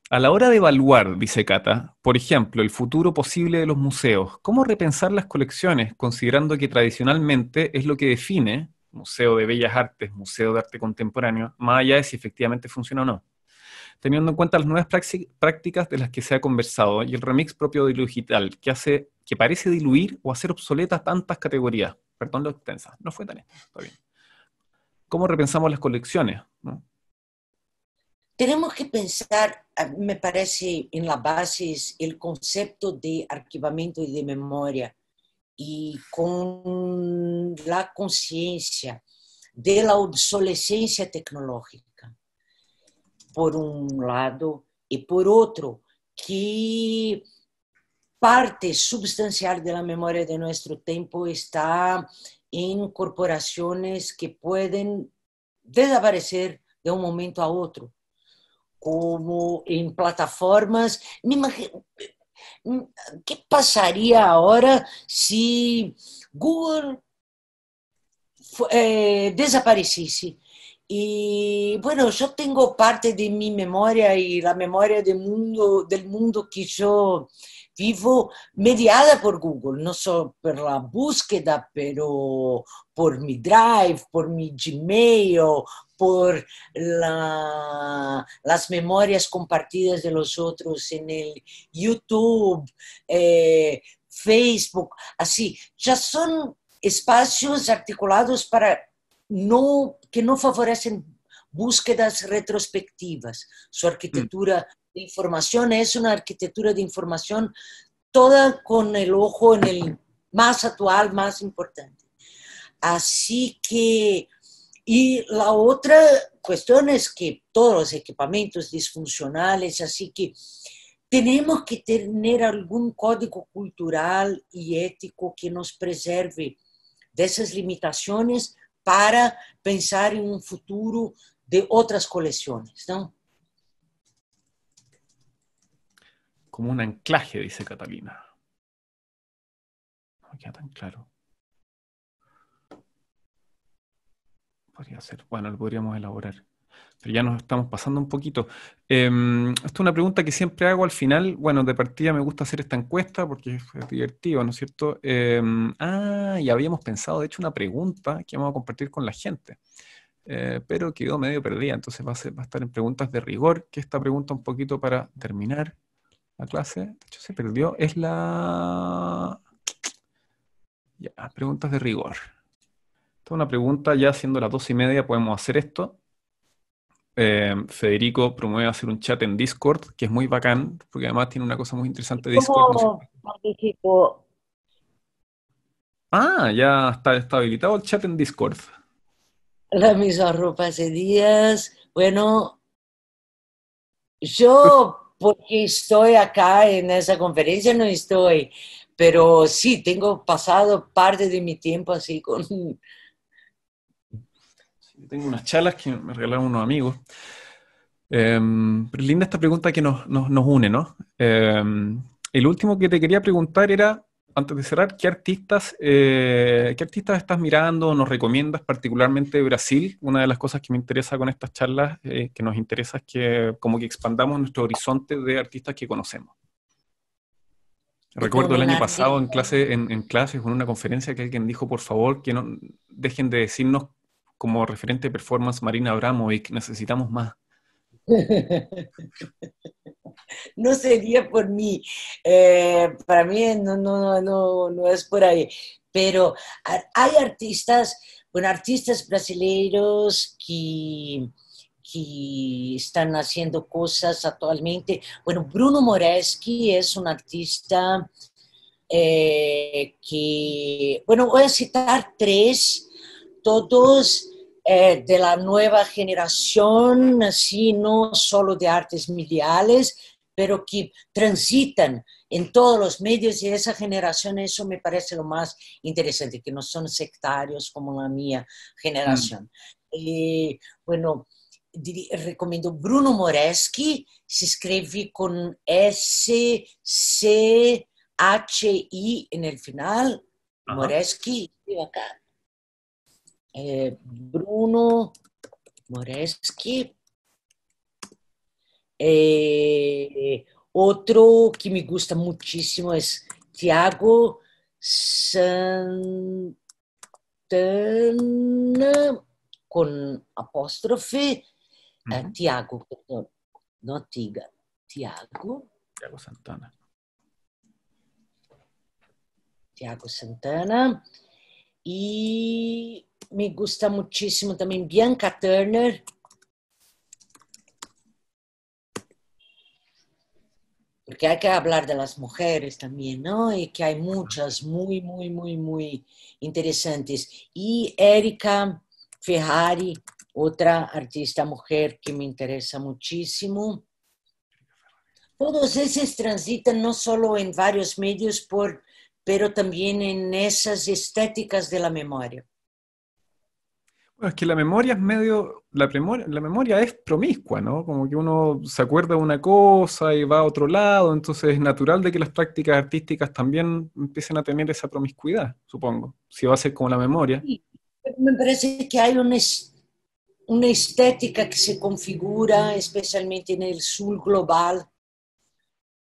A la hora de evaluar, dice Cata, por ejemplo, el futuro posible de los museos, ¿cómo repensar las colecciones considerando que tradicionalmente es lo que define museo de bellas artes, museo de arte contemporáneo, más allá de si efectivamente funciona o no? Teniendo en cuenta las nuevas prácticas de las que se ha conversado y el remix propio de lo digital, que hace que parece diluir o hacer obsoletas tantas categorías. Perdón lo extensa, no fue tan está bien. ¿Cómo repensamos las colecciones? Tenemos que pensar, me parece, en la base el concepto de archivamiento y de memoria y con la conciencia de la obsolescencia tecnológica, por un lado, y por otro, que parte substancial de la memoria de nuestro tiempo está en corporaciones que pueden desaparecer de un momento a otro, como en plataformas. ¿Qué pasaría ahora si Google eh, desapareciese? Y bueno, yo tengo parte de mi memoria y la memoria del mundo, del mundo que yo vivo mediada por Google, no solo por la búsqueda, pero por mi Drive, por mi Gmail, por las memorias compartidas de los otros en el YouTube, eh, Facebook, así. Ya son espacios articulados para que no favorecen búsquedas retrospectivas. Su mm. arquitectura de información, es una arquitectura de información toda con el ojo en el más actual, más importante. Así que, y la otra cuestión es que todos los equipamientos disfuncionales, así que tenemos que tener algún código cultural y ético que nos preserve de esas limitaciones para pensar en un futuro de otras colecciones, ¿no? como un anclaje, dice Catalina. No queda tan claro. Podría ser, bueno, lo podríamos elaborar. Pero ya nos estamos pasando un poquito. Em, esta es una pregunta que siempre hago al final. Bueno, de partida me gusta hacer esta encuesta porque es divertido, ¿no es cierto? Em, ah, y habíamos pensado, de hecho, una pregunta que vamos a compartir con la gente. Eh, pero quedó medio perdida, entonces va a, va a estar en preguntas de rigor, que esta pregunta un poquito para terminar. La clase, de hecho, se perdió. Es la. Ya, preguntas de rigor. Esta es una pregunta, ya siendo las dos y media, podemos hacer esto. Eh, Federico promueve hacer un chat en Discord, que es muy bacán, porque además tiene una cosa muy interesante Discord. Ah, ya está, habilitado el chat en Discord. La misma ropa hace días. Bueno, yo porque estoy acá en esa conferencia, no estoy, pero sí, tengo pasado parte de mi tiempo así con... tengo unas charlas que me regalaron unos amigos. Em, linda esta pregunta que nos, une, ¿no? Em, el último que te quería preguntar era, antes de cerrar, ¿qué artistas, eh, ¿qué artistas estás mirando? o ¿Nos recomiendas particularmente Brasil? Una de las cosas que me interesa con estas charlas, eh, que nos interesa es que como que expandamos nuestro horizonte de artistas que conocemos. Recuerdo el año pasado en clase, en, clases, en una conferencia que alguien dijo, por favor, que no dejen de decirnos como referente de performance Marina y que necesitamos más. no sería por mí. Eh, para mí no, no, no, no es por ahí. Pero hay artistas, bueno, artistas brasileños que, están haciendo cosas actualmente. Bueno, Bruno Moreschi es un artista eh, que, bueno, voy a citar tres, todos eh, de la nueva generación, así, no solo de artes mediales, pero que transitan en todos los medios y esa generación, eso me parece lo más interesante, que no son sectarios como la mía generación. Mm. Eh, bueno, recomiendo Bruno Moreschi, se escribe con S, C, H, I en el final. Moreski. Moreschi, eh, Bruno Moreschi. É, outro que me gusta muitíssimo é Tiago Santana, com apóstrofe, é uhum. Tiago, não Tiga, Tiago. Tiago Santana. Tiago Santana. E me gusta muitíssimo também Bianca Turner, porque hay que hablar de las mujeres también, ¿no? Y que hay muchas muy, muy, muy, muy interesantes. Y Erika Ferrari, otra artista mujer que me interesa muchísimo. Todos esos transitan no solo en varios medios, por, pero también en esas estéticas de la memoria es que la memoria es medio, la, la memoria es promiscua, ¿no? Como que uno se acuerda de una cosa y va a otro lado, entonces es natural de que las prácticas artísticas también empiecen a tener esa promiscuidad, supongo, si va a ser como la memoria. me parece que hay una, una estética que se configura especialmente en el sur global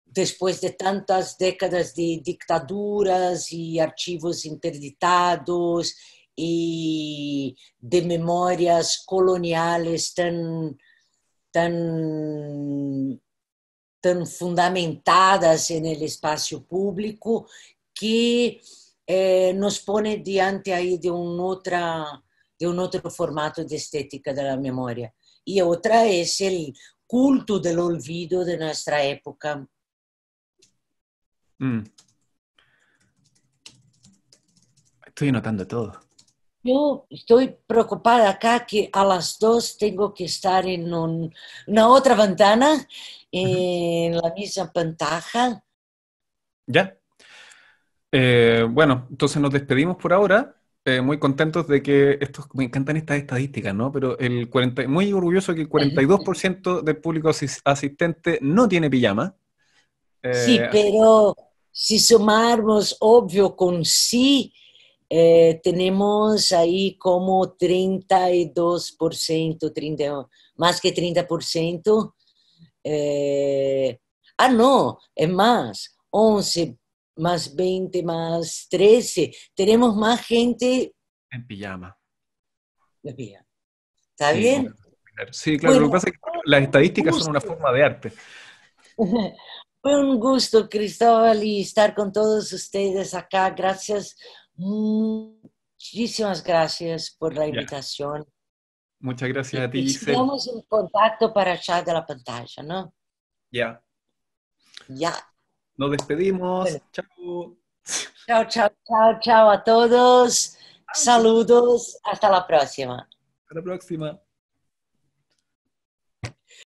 después de tantas décadas de dictaduras y archivos interditados y de memorias coloniales tan, fundamentadas en el espacio público que eh, nos pone diante ahí de un, un otro formato de estética de la memoria. Y otra es el culto del olvido de nuestra época. Mm. Estoy notando todo. Yo estoy preocupada acá que a las dos tengo que estar en una otra ventana, en la misma pantalla. Ya. Eh, bueno, entonces nos despedimos por ahora. Eh, muy contentos de que estos, me encantan estas estadísticas, ¿no? Pero el 40, muy orgulloso que el 42% del público asistente no tiene pijama. sí, eh, pero si sumamos, obvio, con sí eh, tenemos ahí como 32%, 30, más que 30%. Eh, ah, no, es más, 11 más 20 más 13. Tenemos más gente... En pijama. ¿Está bien? Sí, claro, lo que pasa es que las estadísticas son una forma de arte. Fue un gusto, Cristóbal, y estar con todos ustedes acá. Gracias Muchísimas gracias por la invitación. Muchas gracias a ti. Estamos en contacto para chat de la pantalla, ¿no? Ya. Ya. Nos despedimos. Chao. Chao, chao, chao, chao a todos. Saludos. Hasta la próxima. Hasta la próxima.